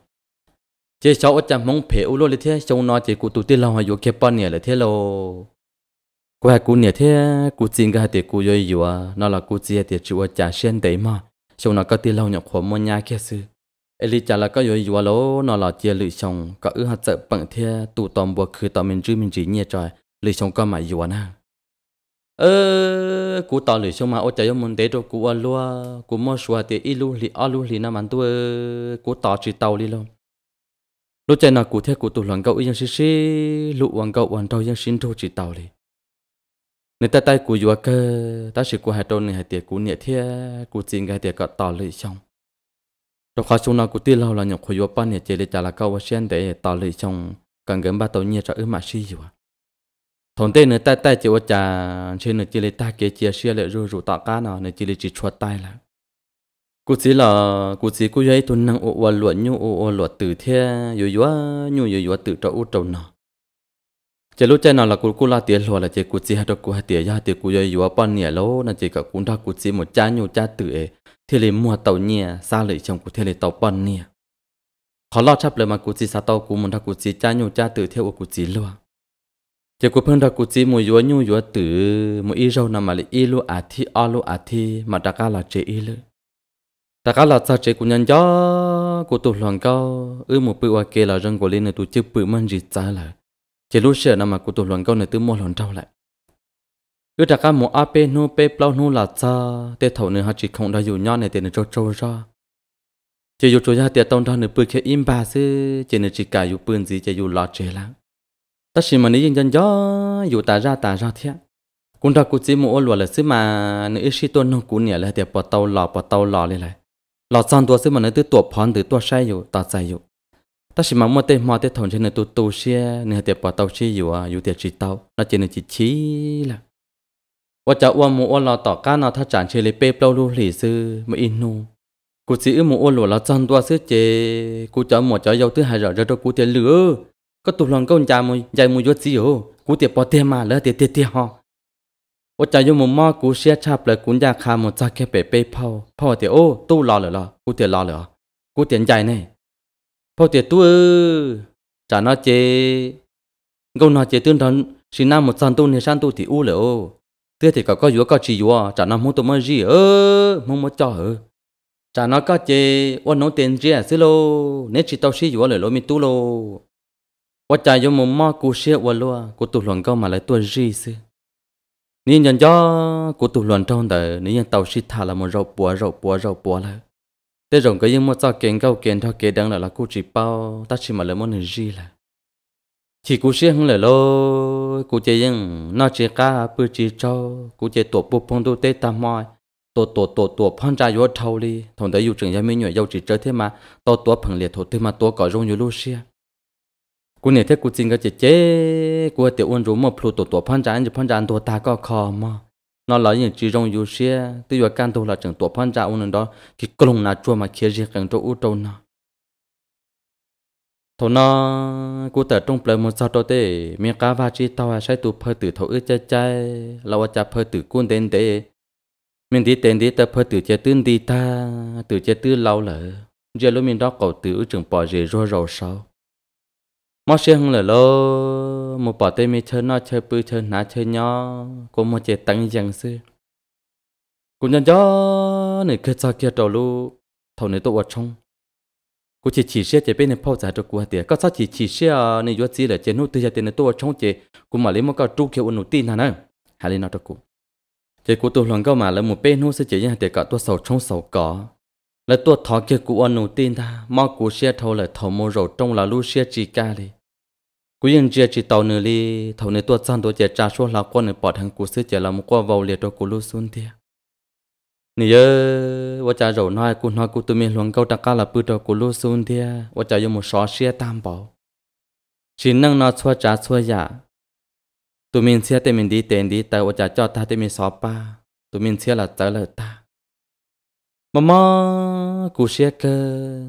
chế cháu ở trong mong phê u lô lê thế cháu nói chỉ cụ tụt tiền lao hay yo kẹp bao nhiêu lê thế lô cụ hai cụ nè thế cụ xin cái tiền cụ yo yo nó là cụ chia tiền chịu ở trả sen đấy mà cháu nó có tiền lao nhập khổ mua nhà kia sư Eli trả là có yo yo lô nó là chia lự chồng có ước hạt sợ bằng thế tụ tòm bùa khử tòm mình chữ mình chỉ nhẹ trời lự chồng có mà yo na ờ cú tao lì xong mà ô chạy môn tế rồi cú ăn à, luôn cú mua xua thì ít lu lì ăn lu lì nằm ăn tua cú tao chỉ tàu lì luôn lúc chạy nào cú theo cú tụ loạn cậu yên xí xí lụ hoàng cậu hoàng trâu yên xin thu chỉ tàu lì nên ta tay cú vừa cơ ta chỉ cú hai trâu này hai tiệt cú nhẹ thia cú xin cái tiệt cọ tao lì xong rồi khó xuống nào cú tiêu lâu là nhọc khối vừa ban nhẹ chạy đi trả là cậu và xuyên để tao lì xong cần gần ba tàu nhẹ cho ứ mà xí rồi thằng tên nữa ta ta chỉ có trả trên nữa chỉ lấy ta kế chia sẻ lại rồi rủ tạ cá nào nữa chỉ lấy chỉ chuột tay là cụ chỉ là cụ chỉ cụ ấy tôi năng ô ô luận nhu ô ô luận từ thế yếu yếu nhu yếu yếu từ trâu trâu nào chỉ lúc chơi nào là cụ cụ la tiền lúa là chỉ cụ chỉ hai đứa cụ hai tiền ra tiền cụ yếu yếu bọn nhẹ lố là chỉ cả cụ ra cụ chỉ một cha nhu cha tự ấy thì lấy mua tàu nhẹ xa lấy chồng cụ thì lấy tàu bọn nhẹ họ lo chấp lại mà cụ chỉ sa tàu cụ muốn ra cụ chỉ cha nhu cha tự theo cụ chỉ luôn giờ cô phân ra cô chỉ mua yến nhu yến tử mua ít rau nằm mà lại ít lu à thi à lu à thi mà ta cả là chế ít luôn ta cả là sao chế cô nhận gió cô tụt loạn cao ư một bữa qua kia là răng của lên này tụi chưa bự mang gì ra là chỉ lúc sợ nằm mà cô tụt loạn cao này tụi mua loạn trâu lại ư ta cả mua áp bên nu pe plau nu là cha tê thầu nữa hả chỉ không đã dù nhau này tiền trâu trâu ra chỉ dù trâu ra tiệt tông ra nữa bự kia im ba xứ chỉ nữa chỉ cả dù bự gì chỉ dù lo chế lắm ta chỉ mà nín dân gió dù ta ra ta ra thế cũng ra cụ chỉ mua lúa là xí mà nữ sĩ tôi nông cụ nhẹ là tiệp bỏ tàu lò bỏ tàu lò lên lại lò sang tua xí mà nữ từ tuột phòn từ tua sai dù ta sai dù ta chỉ mà mua tê mò tê thòng trên nữ tu tu xe nữ tiệp bỏ tàu chi dù à dù tiệp chỉ tàu nó chỉ nữ chỉ chí là ว่าจะว่ามูอ้วนเราต่อก้านเราถ้าจานเชลิเป้เปล่าลูหลีซื้อมาอินนูกูซื้อมูอ้วนหลัวเราจันตัวซื้อเจกูจะหมดจะยาวตื้อหายเราจะตัวกูเตียเหลือ có tụt lòng câu nhà mù dạy mù vô chỉ ô cú tiệp bỏ tiền mà lỡ tiệp tiệp tiệp họ ô cha vô mù mò cú xe chạp lỡ cú nhà khá mù cha kẹp bể bê phao phao tiệp ô tu lò lỡ lò cú tiệp lò lỡ cú tiệp dạy này phao tiệp tu ư cha nó chê câu nó chê tương thần xin nam một sàn tu này san tu thì u lỡ tiệp thì có có vô có chỉ vô cha nó muốn tu mới gì ơ mong mua cho ơ cha nó có chê ô nó tiền gì xí lô nếu chỉ tao xí vô lỡ lô mi tu lô ว่าใจยมมอกูเชี่ยวลัวกูตุหลวนก็มาเลยตัวรีซึนี่ยันย่อกูตุหลวนจ้องเดอนี่ยันเตาชิดทาละมันเราปัวเราปัวเราปัวเลยแต่รงก็ยังมัวจ้าเก่งเก้าเก่งท่าเก่งดังเลยละกูจีเป้าตัดชิมาเลยมันรีละ chỉ cú xe hưng lời lô cú chơi yên nó chơi cá bự chơi trâu, cú chơi tổ bộ phong đô tế tam mai, tổ tổ tổ tổ phong trà yếu thâu đi thằng đấy yêu trường gia minh nhảy dâu chỉ chơi thế mà tổ tổ phẳng liệt thổ thế mà tổ cỏ rong yếu lô xe กูเนี่ยเท่กูจริงก็เจ๊เจ๊กูแต่อ้วนรู้มาพลูตัวตัวพันจานจะพันจานตัวตาก็คอมานอนหลับอย่างจีรงอยู่เชียตัวอยู่การตัวหลับจังตัวพันจานอ้วนนั่นดอที่กลงนาจัวมาเคียเรียกันตัวอู้ตัวน่ะทนอกูแต่ตรงเปลือยมือซาโตเต้มีกาวาจีตาวใช้ตัวเพื่อตื่นเถอใจใจเราจะเพื่อตื่นกุ้นเดนเด mình đi tên đi ta phải tự chế tư đi ta tự chế tư lâu lỡ giờ lúc mình đó cậu tự trường bỏ rể rồi rồi sao mò xe hưng lở lô một bỏ tay mi chơi nó chơi bư chơi ná chơi nhó cô mò chơi tăng giang sư cũng nhân cho này kết cho kia trò lu thầu này tôi ở trong cũng chỉ chỉ xe chơi bên này phao giả cho cô tiệt có sao chỉ chỉ xe này do gì là chơi nút tư tiền này tôi ở trong chế cũng mà lấy một cái trụ kia ôn nút tin hả nè hà lên nó cho cô chế cô tôi lòng cao mà lấy một bên nút sẽ chế nhà tiệt cả tôi sầu trong sầu có là tua thọ kia cụ ăn nụ tin ta mà cụ xe thâu là thầu mua rồi trong là lu xe chỉ ca đi cụ yên chia chỉ tàu nửa đi thầu nửa tua chân tua chè trà số là con nửa bỏ thằng cụ xứ chè là một qua vào liệt cho cụ lu xuân thiệt nỉ ơ vợ cha rồi nói cụ nói cụ tụi mình luôn câu ta ca là bự cho cụ lu xuân thiệt vợ cha dùng một xó xe tam bảo chỉ năng nó xua trả xua giả tụi mình xe tụi mình đi tiền đi tại vợ cha cho ta tụi mình xó pa tụi mình xe là tới là ta mama cú xe cơ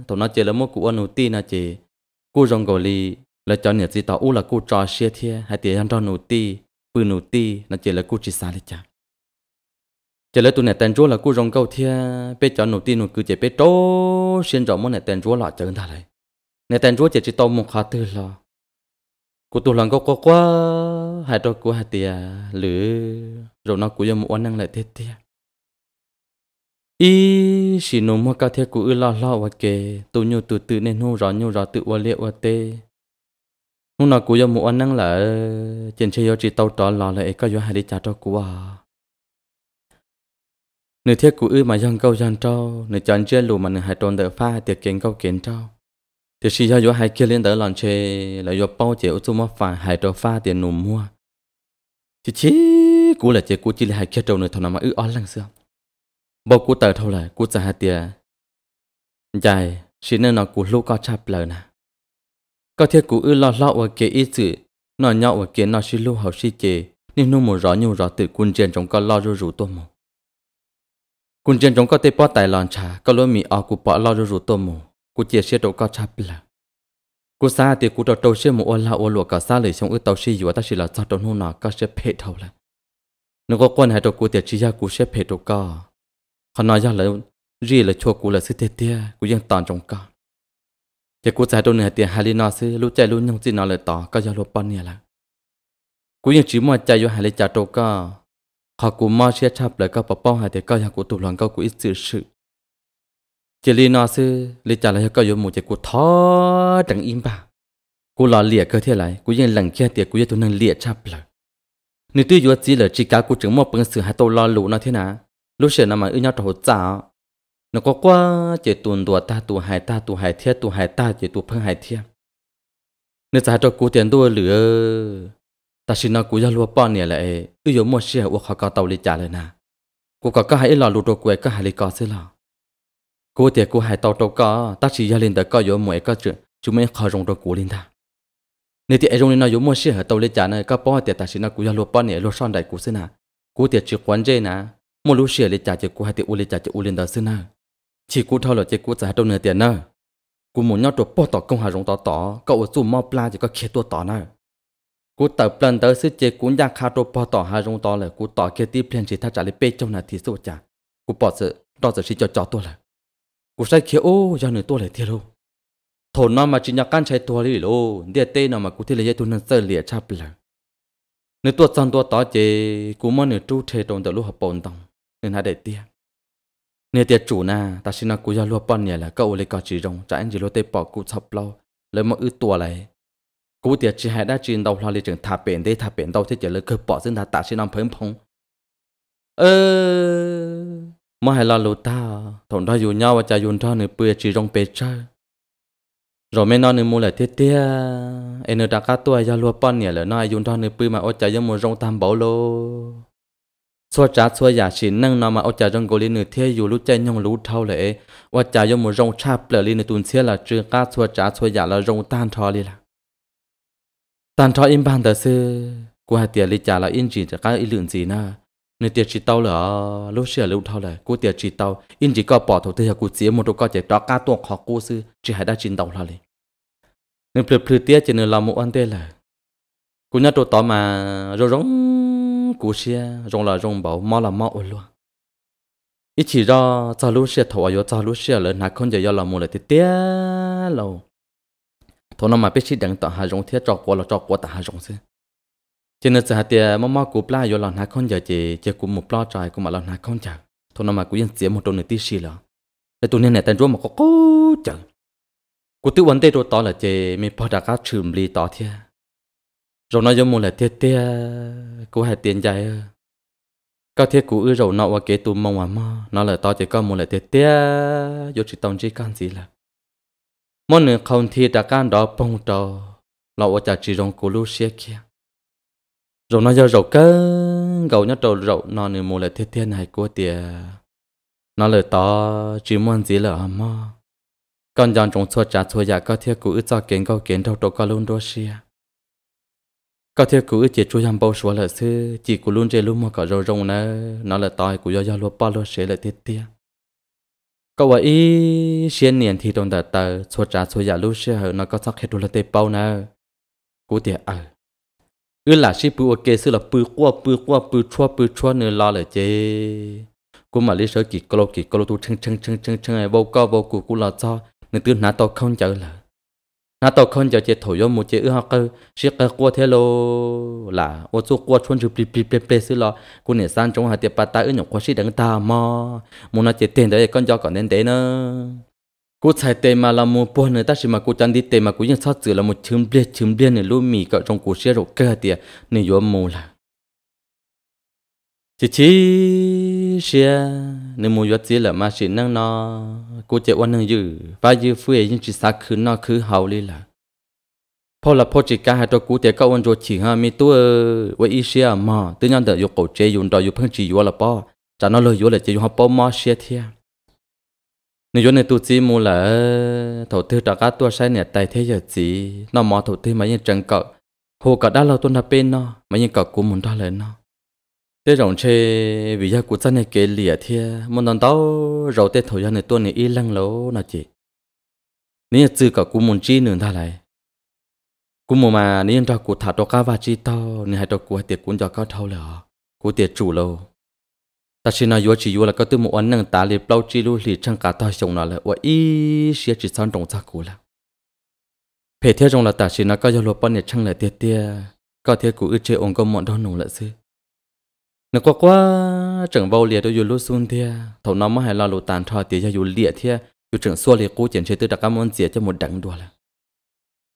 tụi nó chơi là mua cú ăn nụ ti nà chị cú rong gò li là cho nhiệt gì tao u là cú trò xe thiê hai tiền ăn cho nụ ti bự nụ ti nà chơi là cú chỉ xa đi chả chỉ là tụi này tên chúa là cú rong câu thiê bé cho nụ ti nụ cứ chơi bé trố xin rõ món này tên chúa là chớ ta đấy này tên chúa chơi chỉ tao một khá tư lo, cú tụi lần có quá quá hai đôi cú hai tiền lử rồi nó cú dùng một năng lại thiệt thiệt ý xin nô mà cả thế của lo lo và kể tu nhiều tu tự nên hô rõ nhiều rõ tự và liệu và tê hôm nọ của do một anh năng là trên chơi do chỉ tàu trò lo lại có do hai đi trả cho của à nửa thế của ư mà dân câu dân trâu nửa chân chơi lù mà nửa hai tròn đỡ pha tiệt kiến câu kiến trâu thì chỉ do do hai kia lên đỡ lòn chơi là do bao chế ô tô mà phải hai trò pha tiền nụ mua chỉ chỉ cú là chế cú chỉ là hai kia trâu nửa thằng nào mà ư on lăng xương บอกกูเตอเท่าไหร่กูจะหาเตียใหญ่ชินเนอร์กูลูกก็ชับเลยนะก็เทียกูอื้อลอดลอดว่าเกอีจือนอนยอว่าเกนอชิลูกเขาชิเจนี่นุ่มร้อนยุ่ร้อนตื่นกุญเจนจงก็ลอดรู้ตัวมูกุญเจนจงก็เตป้อไตลอนชาก็ล้วนมีออกูปอลอดรู้ตัวมูกูเจียเชียดก็ชับเลยกูซาเตียกูตัวโตเชี่ยมูอลาอลวกก็ซาเลยชงอื้อเตาชิอยู่ตาชิลาจัดตัวนู่นนอก็เชี่ยเพจเท่าละนึกว่าคนหายตัวกูเตียชิยากูเชี่ยเพจตัวก็ họ nói ra là ri là chua cũ là sư tê tê cũng ยังตอนจงก็จะกูจะโดนเหตุฮารินอซื้อรู้ใจรู้ยงจีนอเลยต่อก็ยอมรับปอนเนี่ยละกูยังจีมอใจอยู่หาเลยจ่าโตก็ขอกูมอเชียชับเลยก็ปะป้องหาแต่ก็ยังกูตุหลังก็กูอิจือชื่อเจลีนอซื้อเลยจ่าเลยก็ยอมหมู่จะกูท้อดังอิงป่ะกูหล่อเหลี่ยก็เท่าไรกูยังหลังแค่เตียกูยังตัวนึงเหลี่ยชับเลยนี่ตื้อยัวจีเลยจีกากูจึงมอเปิงสื่อหาโตรอหลูนอเท่านะ lúc xưa nó mà ư nhau trò chả nó có quá chỉ tuần đùa ta tu hai ta tu hai thiết tu hai ta chỉ tu phân hại thiết nếu ta cho cú tiền đua lửa ta xin nó cú ra lúa bao nè lại ư yếu mua xe uống họ cao tàu đi trả lời nè cú có cái hại lò lụt đồ quẹt cái hại lì cò xí lò cú tiền cú hai tàu tàu cò ta chỉ ra lên tới coi yếu mua cái chữ chúng mình khó rong đồ cú lên ta nếu thì ai rong lên nó yếu mua xe tàu đi trả này các bao tiền ta xin nó cú ra lúa bao nè lúa son đại cú xí nè cú tiền chỉ quan dây nè một lúc xỉa à lê trả chế cô hai tiệu u lê trả chế u lên đó xưa na chỉ cô thao là chế cô trả đâu nửa tiền na cô muốn nhau trộn bỏ tỏ công hà rong tỏ tỏ cậu ở zoom mò pla chỉ có kia tua tỏ na cô tập plan tới sư chế cú nhà hà trộn bỏ tỏ hà rong tỏ là cô tỏ kia tiếp plan chỉ thao trả lấy bê trong là thì số trả cô bỏ sự đó sự chỉ cho cho tôi là cô say kia ô giờ nửa tôi lại thiệt luôn thôn nó mà chỉ nhà căn chạy tua đi lô địa tê nào mà cú thi lấy tôi nên sơ lìa chắp là nửa tôi sang tôi tỏ chế cú mà nửa tru thề trong đầu lúc học bồn tông nên hãy để tia nè tiệt chủ na ta xin nó cú ra lúa bón nè là cậu lấy cả chỉ rồng trả anh chỉ lúa tê bỏ cú sập lâu lấy mà ư tua lại cú tiệt chỉ hãy đã chín đầu lo lấy trường thả biển đây thả biển đâu thế chỉ lấy cơ bỏ dân ta ta xin nó phấn phong ơ mà hai lo lúa ta thằng đó dù nhau và cha dùng cho nửa bữa chỉ rồng bê chơi rồi mẹ nó nửa mua lại tê tê Anh ở đã cá tua ra lúa bón nè là nó dùng cho nửa bữa mà ôi cha giống một rồng tam bảo lô xua trả xua giả chỉ năng nó mà ông cha trong gối lên nửa thế dù lúc chơi nhong lú thâu lệ và cha dùng một rong cha lệ lên nửa tuần xe là chưa cá xua trả xua giả là rong tan thò đi là tan thò im ban tờ sư của hai tiền lý trả là in chỉ cho cá in lượng gì na nửa tiền chi tao là lúc xưa lúc thâu lệ của tiền chi tao in chỉ có bỏ thầu thế của chỉ một đôi có chạy đó cá tuồng họ cố sư chỉ hai đã chín đầu là liền nửa plự plự tiếc chỉ nửa làm một ăn tê là của nhà tôi tao mà rồi rong cú xe rong là rong bảo mò là mò ổn luôn ít chỉ ra cha lú xe thầu ayo cha lú xe là nãy con giờ là mua là tiếc lâu thôi nó mà biết chỉ đằng tọt hà rong thiết trọc qua là trọc qua tọt hà rong xí cho nên giờ tiệt mò mò cú pla ayo là nãy con giờ chỉ chỉ cú một pla trái cú mà là nãy con giờ thôi nó mà cú yên xí một đôi nữa tiếc xí là để tụi nên này tên rùa mà có cố chờ cú tự vấn đề rồi tọt là chỉ mình bỏ ra các trường lì tọt thiệt rồi nó giống một là thiết tia cú hai tiền dài có thiết cú ư rồi nọ và kế tu mong à mà nó là to chỉ có một là thiết tia vô chỉ tông chỉ can gì là mỗi nửa không thì đã can đó bông trò lọ và chả chỉ rong cú lu xe kia rồi nó giờ rậu cơ gầu nhất trầu rậu nó nửa một là thiết tia này của tiền. nó là to chỉ muốn gì là à mà còn dàn trong xua trả xua giả dạ có thiết cú ư cho kiến câu kiến đâu đâu có luôn đôi xe có thể cứ chỉ chú nhầm bao số là sư chỉ cú luôn chơi luôn mà cả râu rồng nè nó là tai của do do lo ba lo sẽ là tiết tiết có vậy xuyên niên thì đồng đợt tờ số trả số giả lúc xưa nó có sắc hết là tế bao nè cú tiệt à ư là sĩ bự ok sư là bự quá bự quá bự chua bự chua nữa lo là chế cú mà lý sở chỉ có lo chỉ có lo tu chăng chăng chăng chăng chăng bao cao bao cú cú là cho nên tư nát tao không chờ là na to khon cho che thổi yo mu che ha cơ shi cơ qua thế lo là ô chu qua chuan chu pli pli pli pli sư lo cô nè san trong hà tiệp pa ta ứng nhọc qua shi đằng ta mo mu na che tiền đấy con cho còn nên thế nữa cô chạy tê mà là mu buồn nữa ta chỉ mà cô chăn đi tê mà cô ยัง sát chữ là mu chấm bia chấm bia nữa lu mi cỡ trong cô xe rồi cơ tiệt nên yo mu là chỉ chỉ xia nếu muốn vượt chỉ là mà chỉ năng nó cô chỉ quan năng dữ và dữ phuê nhưng chỉ xa khứ nó khứ hậu đi là พอละพอจิกาให้ตัวกูเตะก็วันโจฉีฮะมีตัวไว้อีเชียมาตัวยันเดยกโกเจยุนดอยอยู่เพิ่งจีอยู่ละป้อจานอเลยอยู่เลยจะอยู่ฮะป้อมาเชียเทียนยนในตัวจีมูละถูถือตะกาตัวใช้เนี่ยไตเทียจีนอมอถูถือมายังจังเกาะโหกะด้านเราตัวนับเป็นเนาะมายังเกาะกูมุนได้เลยเนาะ thế rồng chơi vì gia của dân này kể lìa thia một lần đó rồi tết thổi ra này tôi này y lăng lố là chị nếu từ cả cú muốn chi nữa thà lại cú mồm mà nếu cho cú thả cho cá và chi tao nếu hai cho cú hai tiệt cuốn cho cá thâu lửa cú tiệt chủ lâu ta chỉ nói vừa chỉ vừa là có tư một anh năng ta liệp lâu chi lưu lì trang cả tao sống nó là và y sẽ chỉ sang trong ra cú là phải theo rồng là ta chỉ nói có giao lộ bên này trang lại tiệt tiệt có thế cú ước chế ông có một đôi nổ lại xí nó quá quá trưởng bầu liệt đôi dù lúc xuân thia thầu nó mà hay lo lụt tàn thò tiệt cho dù liệt thia dù trưởng xua liệt cú chiến chế từ đặc cam ơn diệt cho một đẳng đùa là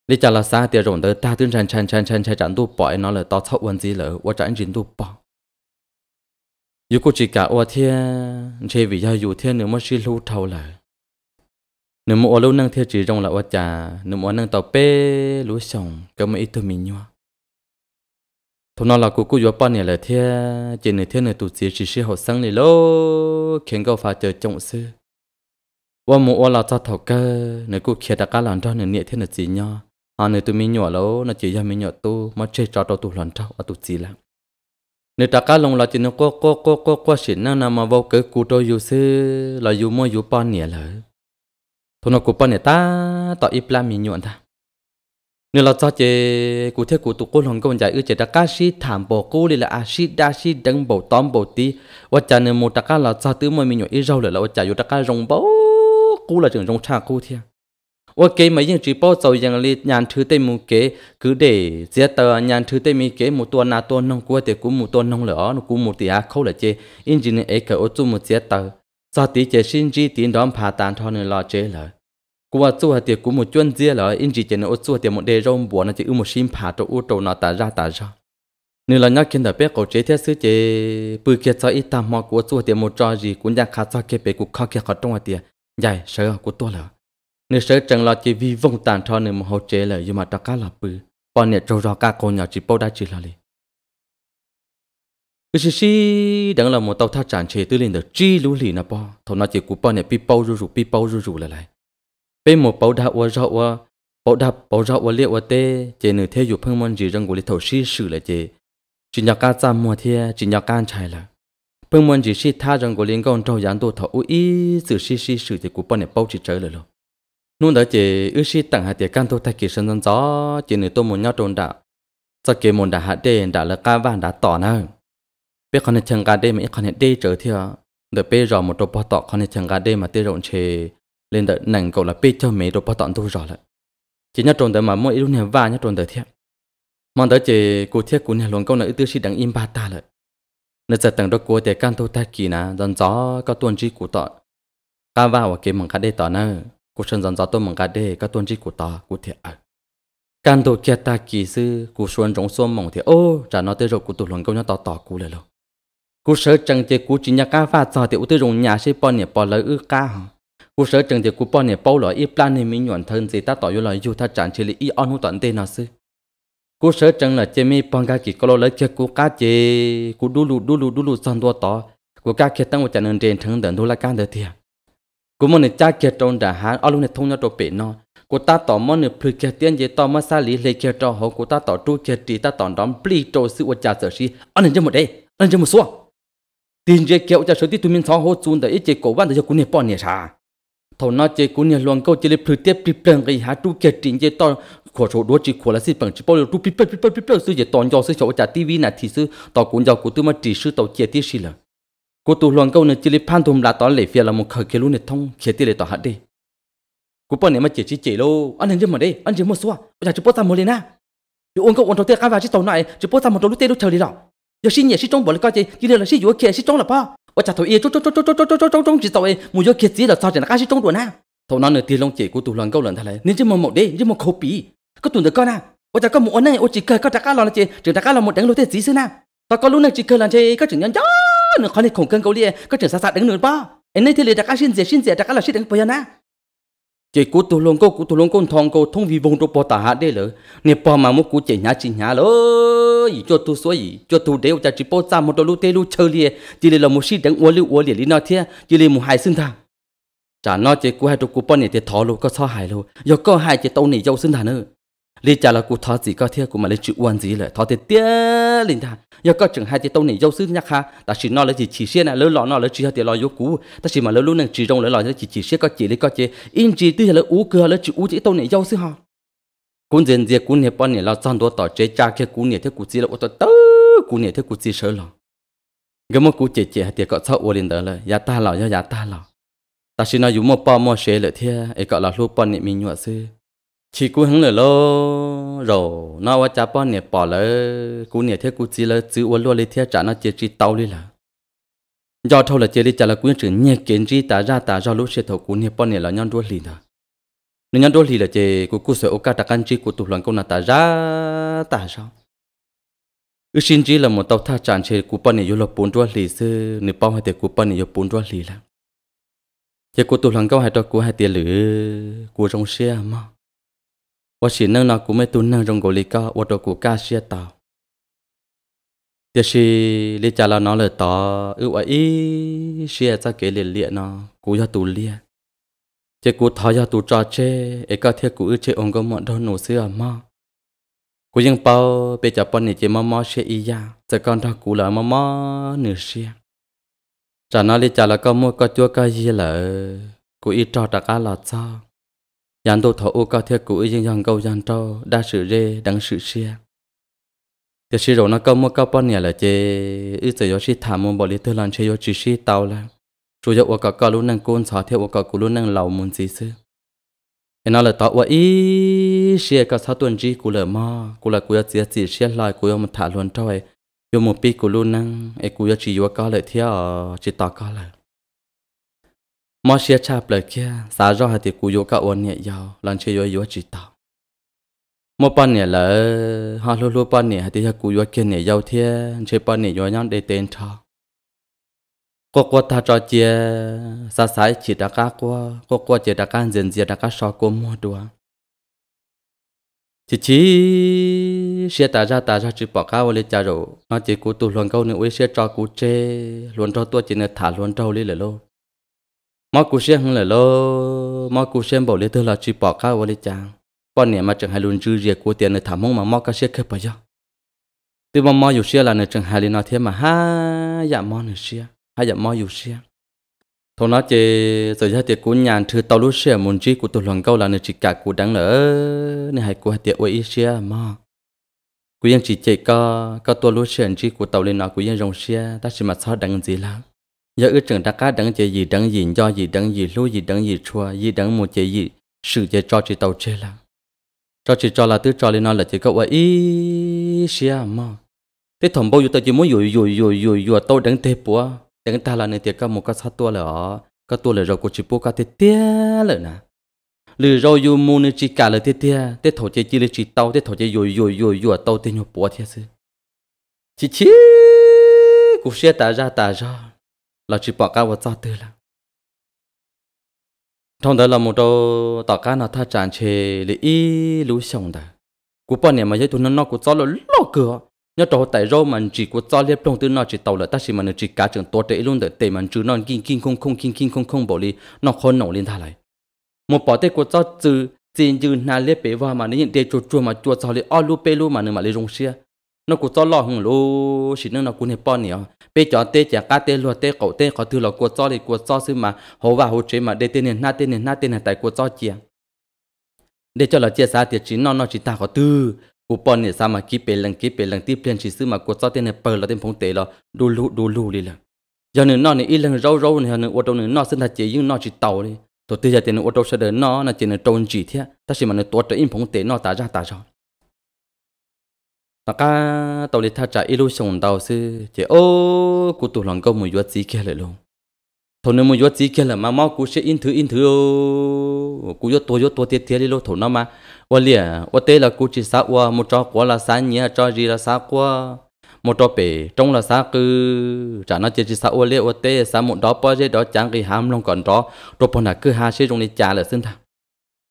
lý trả là xa tiệt rộng tới ta tuyên tràn tràn tràn tràn tràn tràn tu bỏ nó là to thóc ơn gì lỡ quá tràn tràn tu bỏ dù cô chỉ cả ô thia chế vì do dù thia nếu mà chỉ lưu thầu là nếu mà ô lưu năng thia chỉ rộng là ô cha nếu mà năng tàu pê lúa sòng cái mà ít thôi mình nhau thôi nó là cô cô gió bao nhiêu là thế trên này thế này tụt chỉ chỉ sẽ học sáng này lo khiến cậu phải chờ trọng sư qua một qua là ta thảo cơ nếu cô khi đã cá làm cho nên nhẹ thế này chỉ nhau à nếu tôi mình nhỏ lô nó chỉ cho mình nhỏ tu mà chơi trò trò tụi lần trâu ở à, tụi chỉ lắm nếu ta cá lòng là chỉ nó có có có có có xịn năng nào mà vô cớ cụ tôi dù sư là dù mua dù bao nhiêu là thôi nó cô bao nhiêu ta tao ít làm mình nhọn ta nếu là cho chế cụ thể cụ tụ cô lòng công giải ư chế đã cá sĩ thảm bồ cô đi là a sĩ đa sĩ đăng bầu tóm bầu tí và chả nên một đặc cá là cho tứ mọi mình nhổ ít rau lại là chả yêu đặc cá rồng bầu cô là trường rồng cha cô thiệt và cái mấy những chỉ bao giờ rằng là nhàn thứ tây mù kế cứ để giết tờ nhàn thứ tây mì kế một tuần na tuần nông của thì cũng một tuần nông lửa nó cũng một tỷ á khâu là chế in chỉ nên ấy cái ô tô một giết tờ cho tí chế xin chỉ tiền đóm phá tan thôi nên là chế lời qua chú hạt tiệc của một chuyên gia là in chỉ chuyện ở chú hạt tiệc một đề rong buồn là chỉ ưu một sim phá cho u trâu nó ta ra ta ra Nếu là nhắc khiến đặc biệt cậu chế thế sư chế bự kia cho ít tam mò của chú hạt tiệc một trò gì cũng đang khá cho kia bé của khó kia khó trong hạt tiệc dài sợ của tôi là Nếu sợ chẳng là chỉ vì vong tàn cho nên một hậu chế là nhưng mà cho cá là bự bọn nè trâu rò cá cô nhỏ chỉ bao đã chỉ là gì. cứ xí xí đang là một tàu thác tràn chế tư lên được chi lũ lì nè bò thầu nó chỉ của bọn nè pi bao rù rù pi bao rù rù là lại bên một bảo đạo ở rau ở bảo đạo bảo rau ở liệu ở tê chế nửa thế dục phương môn gì rằng của lịch thấu sĩ sử là chế chỉ nhạc ca chăm mua thế chỉ nhạc can chạy là phương môn gì sĩ tha rằng của liên công trâu gián đồ thầu ý sự sĩ sĩ sự chế của bọn này bao chỉ trở lại rồi nôn đó chế ưu sĩ tặng hạt tiền can thâu thay kỳ sân dân gió chế nửa tôi muốn nhau trồn đạo cho kế môn đã hạt đê đã là ca vàng đã tỏ nè biết con này chừng gà đê mà ít con này đê trở theo được bây giờ một đồ bỏ tỏ con này chừng gà đê mà tê rộn chế lên đợi nàng cậu là pi cho mẹ đồ bao tọn tu rõ lại chỉ nhớ trộn tới mà mỗi lúc này va nhớ trộn tới thiệt mà tới chỉ cụ thiệt cụ này luôn câu nợ tư sĩ đặng im ba ta lại nó sẽ tầng đó của để can thu ta kỳ nà dần gió có tuần chi cụ tọ ca vào cái mừng cá đê tọ nơ cụ sơn dần gió tôi mừng cá đê có tuần chi cụ tọ cụ thiệt à can thu kia ta kỳ sư cụ xuân rong xuân mong thì ô trả nó tới rồi cụ tụ luôn câu nhớ tọ tọ cụ lại lâu cụ sợ chẳng chỉ cụ chỉ nhà ca pha trò thì ưu tư rong nhà sẽ bỏ nhẹ bỏ lỡ ư ca hả cú sở chừng thì cú bọn này bao lo, y plan nè mình nhuận thân gì ta tỏ vô lời dù ta chẳng chỉ là y ăn hú tận tên nào sư cú sở chừng là chế mi bằng cái kỹ có lo lấy cái cú cá chế cú đu lù đu lù đu lù san đua tỏ cú cá kia tăng một trận nên trên thắng đợn đu la can được thiệt cú môn này cha kia trông đã hán ở lúc này thông nhau trộn bể nó cú ta tỏ món nè phơi kia tiên gì tỏ mà xa lý lấy kia cho họ cú ta tỏ tru kia trì ta tỏ đón pli trâu sự vật trả sợ gì, anh nên chưa một đây ăn chưa một số tin chế kéo cho số tí tụi mình thọ hô chun để ít chế cổ văn để cho cú nè bọn nè sao thầu nó chơi cũng nhà luồng câu chơi lấy tiếp tiếp lần cái hà tu kẹt trình chơi to khổ số đua chỉ khổ là xin bằng chỉ bao nhiêu tu tiếp tiếp tiếp tiếp sư chơi toàn do sư chỗ trả tivi nè thì sư tao cũng do của tôi mà chỉ sư tàu chơi tiếp xí là cô tu luồng câu này chơi lấy phan thùng là tao lấy phía là một khởi kia luôn này thông kia tiếp lấy tao hạt đi cô bọn này mà chỉ chỉ chỉ lô anh nên chơi mà đây anh chỉ một số bây giờ chỉ bao ta mới lên à chú ông câu ông thầu tiếc cái vào chỉ tàu này chỉ bao ta một đầu lúc tê lúc chờ đi đó giờ xin nhẹ xin trong bỏ lại coi chơi chỉ là xin dũa kia xin trong là bao 我 cha thầu yêu trống trống trống trống trống trống trống trống trống chỉ tàu ấy mua cho kiệt gì là sao chỉ là cái gì trống đồn ha thầu nó nửa tiền long chỉ của tụ lần câu lần thay lại nên chỉ một một đấy chỉ một khẩu bì có tụ được con à ôi cha có một này chỉ cờ có trả cá lon chỉ chỉ trả cá lon một đánh lối thế gì xưa na ta có lúc này chỉ cờ lần chơi có chừng nhân chó nửa khó này khổng cân câu lia có chừng xa xa đánh nửa ba em nay thì liền trả cá xin dễ xin dễ trả là xin đánh bây giờ na chỉ cú tu lông cô cú tu lông cô thong cô thông vì vùng trong bờ tà hạt đây lỡ nè bờ mà mốt cú chỉ nhá chỉ nhá lỡ gì cho tu số gì cho tu đều cho chỉ bờ xa một đôi lú tê lú chơi liền chỉ là một sĩ đánh uốn lưu uốn liền đi nói thế chỉ là một hai sinh thằng chả nói chỉ cú hai trong cú bờ này thì thọ lú có sao hại lú giờ có hai chỉ tàu này giàu sinh thằng nữa lý trả là cụ thọ gì có thiệt cụ mà lấy chữ uan gì lại thọ thiệt tiếc linh ta giờ có chừng hai tiết tông này dâu sứ nhắc ha ta chỉ nói lấy chỉ chỉ xe này lỡ lọ nói lấy chỉ hai tiết lọ dâu cũ ta chỉ mà lớn luôn này chỉ trong lấy lọ chỉ chỉ xe có chỉ lấy có chỉ in chỉ tư là ú cửa lấy chữ ú chỉ tông này dâu sứ ha cún dần dần cún này bọn này là sang đó tỏ chế cha kia cún này thế cụ gì là ô tô tớ cún này thế cụ gì sợ lọ cái món cụ chế chế hai tiết có sợ uo lên đó là nhà dạ ta lọ nhà dạ, dạ ta lọ ta chỉ nói dùng một bao một xe lại thế ấy gọi là lúc bọn này mình nhọ xưa chỉ cú hứng lửa lô rổ nó qua cha bón nè bỏ lỡ cú nè thế cú chỉ lỡ chữ qua luôn lấy thế trả nó chỉ chỉ tàu đi là do thâu là chỉ đi trả là quyến trưởng nhẹ kiến chỉ ta ra ta do lúc xe thầu cú nè bỏ nè là nhon đua lì nè nếu nhon đua lì là chỉ cú cú sợ ô ca ta căn chỉ cú tụ loạn câu nà ta ra ta sao ư xin chỉ là một tàu tha tràn chỉ cú bỏ nè vô lập bốn đua lì sư nè bao hai thế cú bỏ nè vô bốn đua lì là chỉ cú tụ loạn câu hai trò cú hai tiền lử cú trong xe à mà 我是能那古没都能中国里个，我都古感谢到。就是你家了拿了到，有我一些在给你练呢，古要读练。这古他要读抓这，一个天古一切用个么都努些嘛。古用包别家帮你这么么些一样，这刚他古了么么那些。จากนั้นลิจาละก็มัวก็จัวก็ยีเลยกูอีจอดตะกาลอดซ้อ Yán đô thọ ô cao thiết cũ yên dàng câu dàn trâu đa sự rê đắng sự xe. Thế sĩ rồi nó câu mô câu bắn nhẹ là chê ư tử yó sĩ thả mô bỏ lý tư lan chê yó chỉ sĩ tàu là. Chủ yếu ô cao cao lúc năng côn xó thiết ô cao cú lúc năng lầu môn gì sư. Thế nó là tỏ ô ý xe cao sáu tuần trí cú lờ mò cú là cú yó chìa chỉ xe lại cú yó thả luôn trâu ấy. Yó một bí cú lúc năng ấy cú yó chỉ yó cao lại thiết chỉ tỏ cao lại. มอเชียชาเปลือกแค่สาจอหาติกูโยกะวันเนี่ยยาวลันเชยโยโยจิตามอปันเนี่ยละฮาลูลูปันเนี่ยหาติกูโยเกเนี่ยยาวเทียเชปันเนี่ยโยยันเดเตนทาก็กวตาจอเจียสาสายจิตากะกัวก็กวเจตากะเจนเจียตากะชอกุมมัวดัว chỉ chỉ xe ta ra ta ra chỉ bỏ cao lên cha rồi nó chỉ cố tụ luận câu nữa với xe cho cố chê luận cho tôi chỉ là thả luận trâu lên là luôn mọi cuộc xem không là lo mọi cuộc xem bảo lấy tôi là chỉ bỏ khá vào lấy chàng con nè mà chẳng hay luôn dư dìa của tiền để thả mông mà mọi cái xe khép bây giờ từ mà mọi dù xe là nơi chẳng hay lên nói thế mà ha dạ mọi nơi xe ha dạ mọi dù xe thô nó chỉ rồi ra tiệc của nhàn thứ tàu lúc xe muốn chi của tôi lần câu là nơi chỉ cả của đáng lỡ nên hay của tiệc ấy xe mà của yên chỉ chạy co co tôi lúc xe chỉ của tàu lên nó của yên dòng xe ta chỉ mà sao đáng gì lắm giờ ước trường đã cá đắng chế gì đắng gì do gì đắng gì lúa gì đắng gì chua gì đắng một chế gì sự chế cho chỉ tàu chế là cho chỉ cho là tứ cho lên nó là chỉ có vậy ý xia à, mà thế thằng bao nhiêu tao chỉ muốn dùi dùi dùi dùi dùi tao đắng tê búa đắng ta là nên tiệt cả một cái sát tua là cái tua là rồi của chỉ búa cái tê tê là nè lừa rồi dù mua chỉ cả là tê tê tê thổ chế chỉ là chỉ tao tê thổ chế dùi dùi dùi dùi tao tê nhau búa thiệt chứ chỉ chỉ cũng xia ta ra ta ra là chỉ bỏ cao và cho tư là trong đó là một đồ tỏ cá nào tha tràn chê lý y lú xong đó cú bọn này mà dây thun nó nó cú cho là lọ cửa nhớ trò tại rô mình chỉ cú cho liếp trong tư nó chỉ tàu là ta chỉ mình chỉ cá trường tốt để luôn để tề mình chứ nó kinh kinh không không kinh kinh không không bỏ đi nó khôn nổ lên tha lại một bỏ tê cú cho trừ tiền dư na liếp bể vào mà nó nhận tê chuột chuột mà chuột cho liếp o lú bê lú mà nó mà lấy rung xia nó cũng cho lo hùng lô chỉ nó nó cũng hết bọn nhỉ bây giờ tê chả cá tê lo tê cậu tê có thứ là của cho thì của cho xí mà hồ và hồ chế mà để tên nền na tên nền na tên này tại của cho chia để cho là chia xa thì chỉ nó nó chỉ ta có tư của bọn nhỉ sao mà kí bể lần kí bể lần tiếp liền chỉ xí mà của cho tên này bờ là tên phong tê là đu lù đu lù đi là giờ nữa nó này ít lần râu râu này nữa ô tô này nó sinh ra chỉ nhưng nó chỉ tàu đi tôi tự giờ tiền ô tô sẽ đến nó là chỉ là trôn chỉ thế ta chỉ mà nó tuột trở im phong tê nó ta ra ta cho mà cả tàu lịch thà trả illusion tàu sư chỉ ô cú tụ lòng câu mùi vớt gì kia lại luôn thầu nếu mùi vớt gì kia là mà mau cú sẽ in thứ in thứ ô cú vớt tôi vớt tôi tiệt tiệt đi luôn thầu nó mà ô lìa ô tê là cú chỉ sao qua một trò quá là sáng nhỉ trò gì là sao qua một trò bể trong là sao cứ trả nó chỉ chỉ sao ô lìa ô tê sao một đó bao giờ đó chẳng cái ham lòng còn đó rồi bọn là cứ hai sẽ trong này trả là xin thà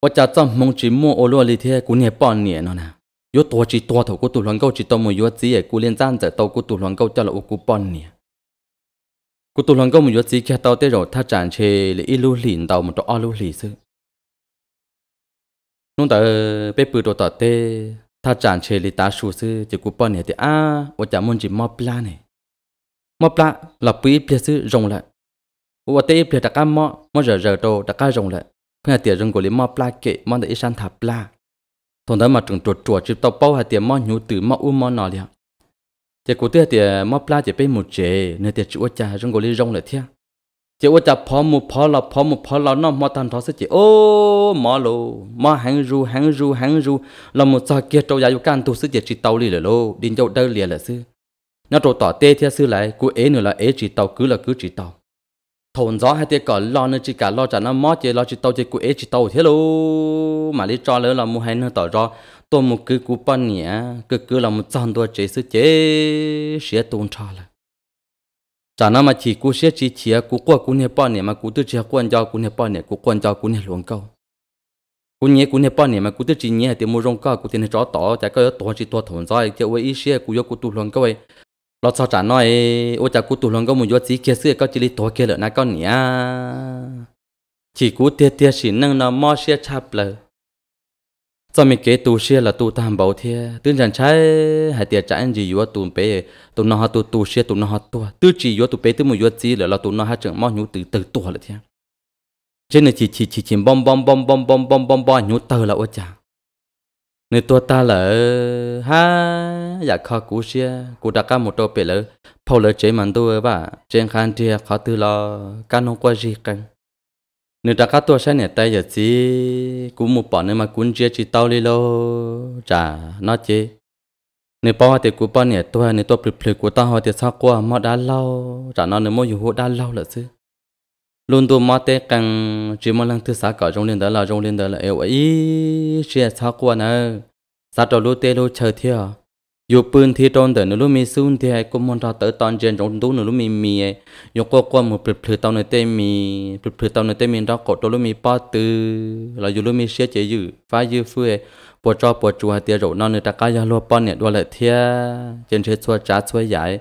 ô cha trong mong chỉ mua ô lô lì thế cú nhảy bọn nhảy nó nào yo to chi to thầu cô tu loan câu chỉ to một yo chỉ ấy cô liên zan giải tàu cô tu loan câu cho là cô bòn nè cô tu loan câu một yo chỉ kia tàu tới rồi tha tràn chê lì ilu lìn tàu một trò alu lì sư nung tờ bé bự đồ tờ tê tha tràn chê lì ta su sư chỉ cô bòn nè thì à ô chả muốn chỉ mò pla nè mò pla là bự pia sư rồng lại ô tê pia đặc ca mò mò rờ rờ đồ đặc ca rồng lại phải tiệt rồng của lì mò pla kệ mò để isan thả pla thằng đó mà trồng chuột chuột chỉ tàu bao hạt tiền mò nhú từ mò u mò nọ liền chỉ cố tiếc thì mò pla chỉ bên một chế nên thì chịu cha trong cái lý rong lại thiệt chỉ ua cha phò mu phò là phò mu phò là nó mò tan thọ sẽ chỉ ô mò lô mò hàng ru hàng ru hàng ru là một sao kia trâu dài u can tu sẽ chỉ chỉ tàu lì lại lô đi đâu đâu lìa lại sư nó trâu tỏ tê thiệt sư lại cụ ế nữa là ế chỉ tàu cứ là cứ chỉ tàu thôn gió hai tiếng cỏ lo nữa chỉ cả lo chả nó mót chỉ lo chỉ tàu chỉ cụ ế chỉ tàu thế lô mà đi cho lỡ là mua hay nó tỏ ra tôi một cứ cú bắn nhỉ cứ cứ là một trăm đôi chế sư chế sẽ tồn cho là chả nó mà chỉ cú sẽ chỉ chỉ cú qua cú nhẹ bắn nhỉ mà cú tự chỉ quan cho cú nhẹ bắn nhỉ cú quan cho cú nhẹ luồng câu cú nhẹ cú nhẹ bắn nhỉ mà cú tự chỉ nhẹ thì mua rong câu cú tiền cho chó tỏ chả có tỏ chỉ tỏ thôn gió chỉ quay ý sẽ cú yêu cú tu luồng câu ấy lo cho trả nói ô cha cú tụi lòng có một chút gì kia xưa có chỉ lý tối kia lợn nãy con nhỉ à chỉ cú tiệt tiệt xí năng nó mò xe chạp lờ cho mình kế tù xe là tù tam bảo thiê tương chẳng trái hai tiệt trái anh gì yếu tù bé tụ nó tụ tù xe tụ nó tù tư chỉ yếu tụ bé tư một chút gì là tụ nó hai trưởng mò nhú từ từ tù là thiê trên này chỉ chỉ chỉ chỉ bom bom bom bom bom bom bom bom nhú tờ là ô cha nếu tôi ta lỡ ha dạ khó cú xia, cú đặt cả một đồ bể lỡ phô lỡ chế mặn tôi bà trên khăn chia khó tư lo cá nông qua gì căng nếu đặt cả tôi sẽ nhảy tay giờ gì cú một bọn nên mà cuốn chia chỉ tao đi lô chả nó chế nếu bao thì cú bỏ nhảy tôi nếu tôi phật phật cú ta hỏi thì sao qua mà đã lâu chả nó nếu mỗi dù đã lâu là chứ luôn tu mò tê căng chỉ mong lăng thứ xã cả trong liên đó là trong liên đó là yêu ấy chia sao qua nè sao cho lu tê lu chờ thiệt dù bươn thì tròn đời nữa lúc mi thì hay cũng muốn ra tới toàn trên trong tú nữa lúc mi mi dù qua qua một bịch thử tao nơi tê mi bịch thử tao nơi tê mi đó cổ tôi lúc mi pa từ là dù lúc mi xé chế dữ phá dữ phuê bỏ cho bỏ chùa tiệt rổ non nơi ta cá gia lúa pa nè đua lại thia trên thế xua trá xua giải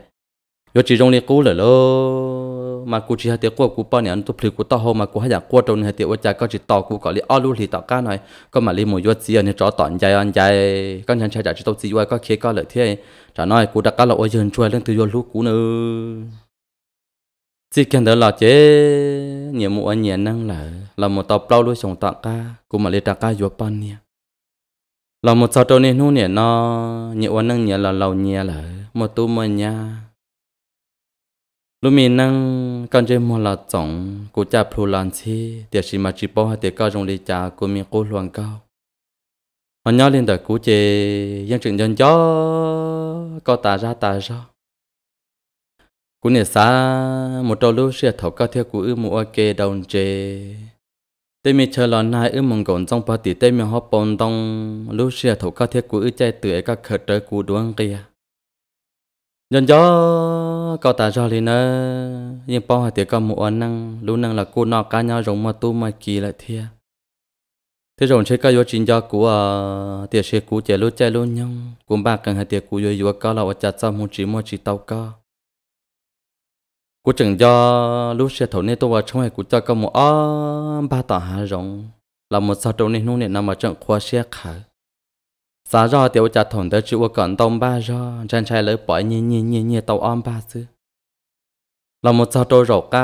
dù chỉ trong liên cũ là lô mà cụ chỉ hạt tiêu của cụ bao nhiêu tu pli cụ to hồ mà cụ hay giảng qua trong hạt tiêu cha có chỉ to cụ có li alu li tao cá này có mà li mùi vớt gì anh chó tọn dài anh dài con chân chạy chạy tao gì vậy có khía có lợi thế trả nói đã cá là ôi dân chui lên từ vô lú cụ nữa chỉ cần đó là chế nhiều mùa nhiều năng là là một tàu plau luôn sống tọn cá cụ mà li tao cá vua bao nhiêu là một sao trong này nó nhiều năng nhiều là lâu nhiều là một tu mà nha lúc mình năng con chơi mua là trọng của cha phu lan chi tiệt sĩ mà chỉ bỏ trong đi cha mình cố loạn cao họ nhớ lên đời của chị dân chuyện dân gió có tà ra tà ra của nè xa một trâu lúc sẽ thấu cao theo của ư mua kê đồng chê tê mi chờ lòn nai ư mong gọn trong party tê mi hop bông tông lúc sẽ thấu cao theo của ư chạy tưới các khởi trời của đuông kia nhân gió cao ta cho lên nữa nhưng bao hạt tiệc có một ấn năng lúc năng là cô nọ cá nhau rồng mà tu mà kỳ lại thia thế rồi chơi cá vô chín gió à tiệc chơi cú chơi lúc chơi lúc nhung cũng ba cần hạt tiệc cú vô vô cao là ở chặt sao một chỉ một chỉ tàu có cú chừng gió lúc xe thổ nên tôi vào trong này cú cho có một à, ba tỏ hà rồng là một sao trong nên nung nên nằm ở trong khoa xe khởi giá rõ tiểu cha thổn tới chữ chịu cẩn tông ba rõ chân trai lỡ bỏ nhẹ nhẹ nhẹ nhẹ tàu om ba xứ là một sao trôi rổ ca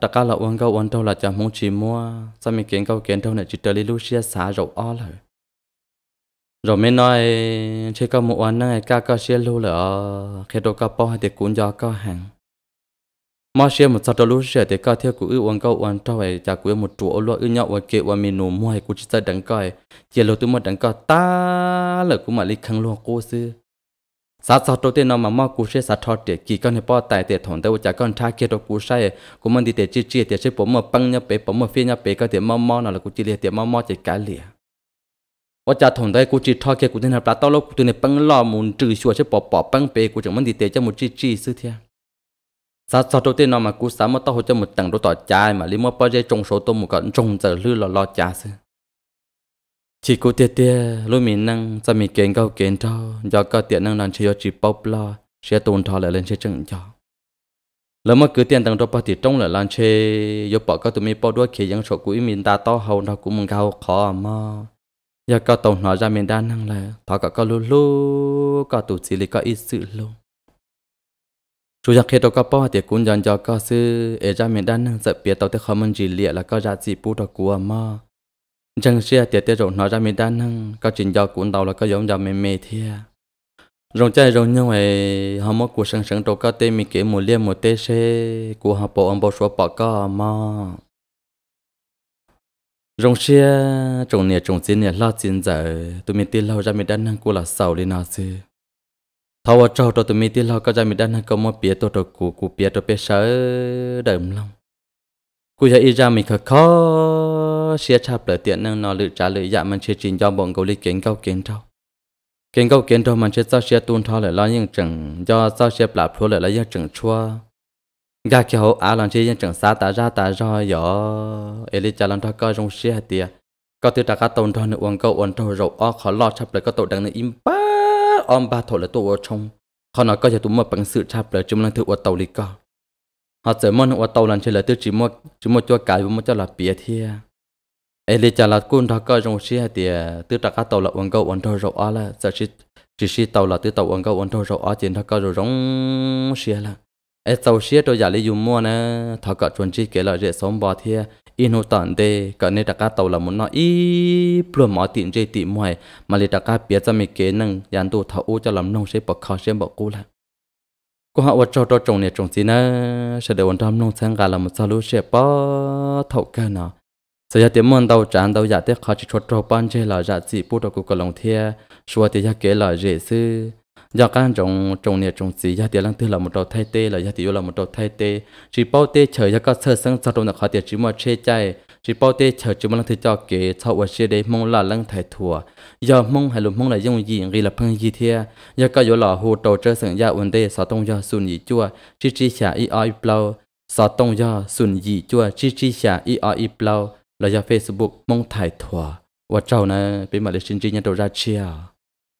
đặc ca là uống câu uống đâu là chẳng muốn chỉ mua sao mình kiến câu kiến đâu này chỉ tới Lucia xả rổ o lời rồi mới nói chỉ có một anh này ca ca xe lưu lỡ khi đâu ca bao thì cũng do có hàng mà xem một sát lũ sẽ thì cả theo của yêu quan cao quan trao về trả của một chỗ lo ưu nhau và kể và mình nổ mua của chỉ ta đẳng cài chỉ là tôi mà đẳng cài ta là của mà lý khăn lo cô sư sát sát đầu tiên nó mà mà cú sẽ sát thọ để kỳ con hiệp tài để thằng tao trả con tha kia đó cú sai của mình đi để chi chi để sẽ bỏ mà băng nhau bé bỏ mà phi nhá bé cái để mua mua nào là cú chỉ để mua mua chỉ cái liền và cha thằng đấy cú chỉ thọ kia cú nên hợp tao lúc tụi này băng lo muốn trừ xua sẽ bỏ bỏ băng bé cú chẳng mình thì để cho một chi chi sư thiệt sa sau đầu tiên nó mà cú sáng mà tao hỗ trợ một tầng đồ tỏ chai mà lý mua bao dây trong số tôi một cái trong giờ lư là lo chả sư chỉ cú tiệt tiệt lúc mình năng cho mình kiến câu kiến cho do có tiện năng làm chỉ cho chỉ bóc lo sẽ tồn thọ lại lên sẽ chừng cho lỡ mà cứ tiền tầng đồ bao thì trông lại làm chơi do bỏ các tụi mình bỏ đuôi khi dân số của mình ta to hầu nó cũng mừng cao khó mà do có tổng nói ra mình đa năng là thọ cả có lulu có tụi chỉ lý có ít sự luôn chú nhà khi tôi có bao thì cũng dần dần có sự ở ra miền đan giật biết tàu thấy không muốn gì liệt là có ra gì bút đó của mà chẳng xe thì tiếp rộng nói ra miền đan có chuyện do cũng tàu là có giống giống mềm mềm thia rồi chơi rồi nhưng mà họ mất của sân sân đầu có tên mình kể một liên một tê xe của họ bộ ông bộ số bỏ có mà rồng xe trồng nè trồng xin nè lo xin giờ tụi mình tin lâu ra miền đan của là sầu lên nào xưa thâu ở trâu tụi mình tiêu lo có ra mình đang có một bia tổ tụi cụ cụ bia tụi bia sợ đầm lòng cụ giờ ý ra mình khó khó xia chạp lợi tiện năng nó lựa trả lựa dạ mình chưa trình do bọn cầu lý kiến cầu kiến trâu kiến cầu kiến trâu mình chưa sau xia tuôn thao lại lo những chừng do sau xia lạp thua lại lo những chừng chua gà kia hậu á lần chia những chừng xa ta ra ta rồi gió eli lý trả lần thao coi rong xia tiệt có từ trả cá tồn thao nữa uống câu uống trâu rượu ó khó lo chạp lại có tổ đằng này im ba om ba thổ là tổ trong họ nói có thể tụm một bằng sự chạp là chúng đang thử ở tàu lý co họ sẽ mong ở tàu lần chơi là tư chỉ một chỉ một cho cái và một là bia thia ấy lý trả là quân đó coi trong xe thì tư trả tàu là uống gấu uống đồ rượu ở là chỉ chỉ xe tàu là tư tàu uống gấu uống đồ rượu ở trên đó coi rồi rong xe là tàu xe tôi giả lý dùng mua nè thọ cả chuẩn chỉ kể là dễ sống bỏ thia in hồ tận đây cả nên đặc cá tàu là muốn nói ý plum mà tiện chơi tiện mày mà lấy đặc cá biết cho mình kế năng dàn tu thảo cho làm nông sẽ bọc khó sẽ bọc cũ lại cô vật cho cho trồng này trồng gì nữa sẽ để vận động nông sang gà là một sao lúa sẽ bỏ thảo cơ nào sau giờ tiếng môn tàu tràn tàu giả tiếc khó chỉ cho trâu ban chơi là giả gì bút đầu cụ long lòng thia xua tiếc kế là dễ sư giờ các trong trong nhà trong gì gia tiền lăng tư là một đầu thay tê là gia tiền là một đầu thay tê chỉ bao tê chờ gia các sơ sinh sau trong nhà khó tiền chỉ mà chê chay chỉ bao tê chờ chỉ mà lăng thứ cho kế sau ở xe đấy mong là lăng thải thua giờ mong hay luôn mong là dùng gì người là phân gì thế giờ các yếu là hồ đầu chơi sang gia ổn tê sau trong gia sùn gì chưa chỉ chỉ xả y ai plau sau trong gia sùn gì chưa chỉ chỉ xả y ai plau là giờ Facebook mong thải thua và trâu này bên mà để xin chỉ đầu ra chia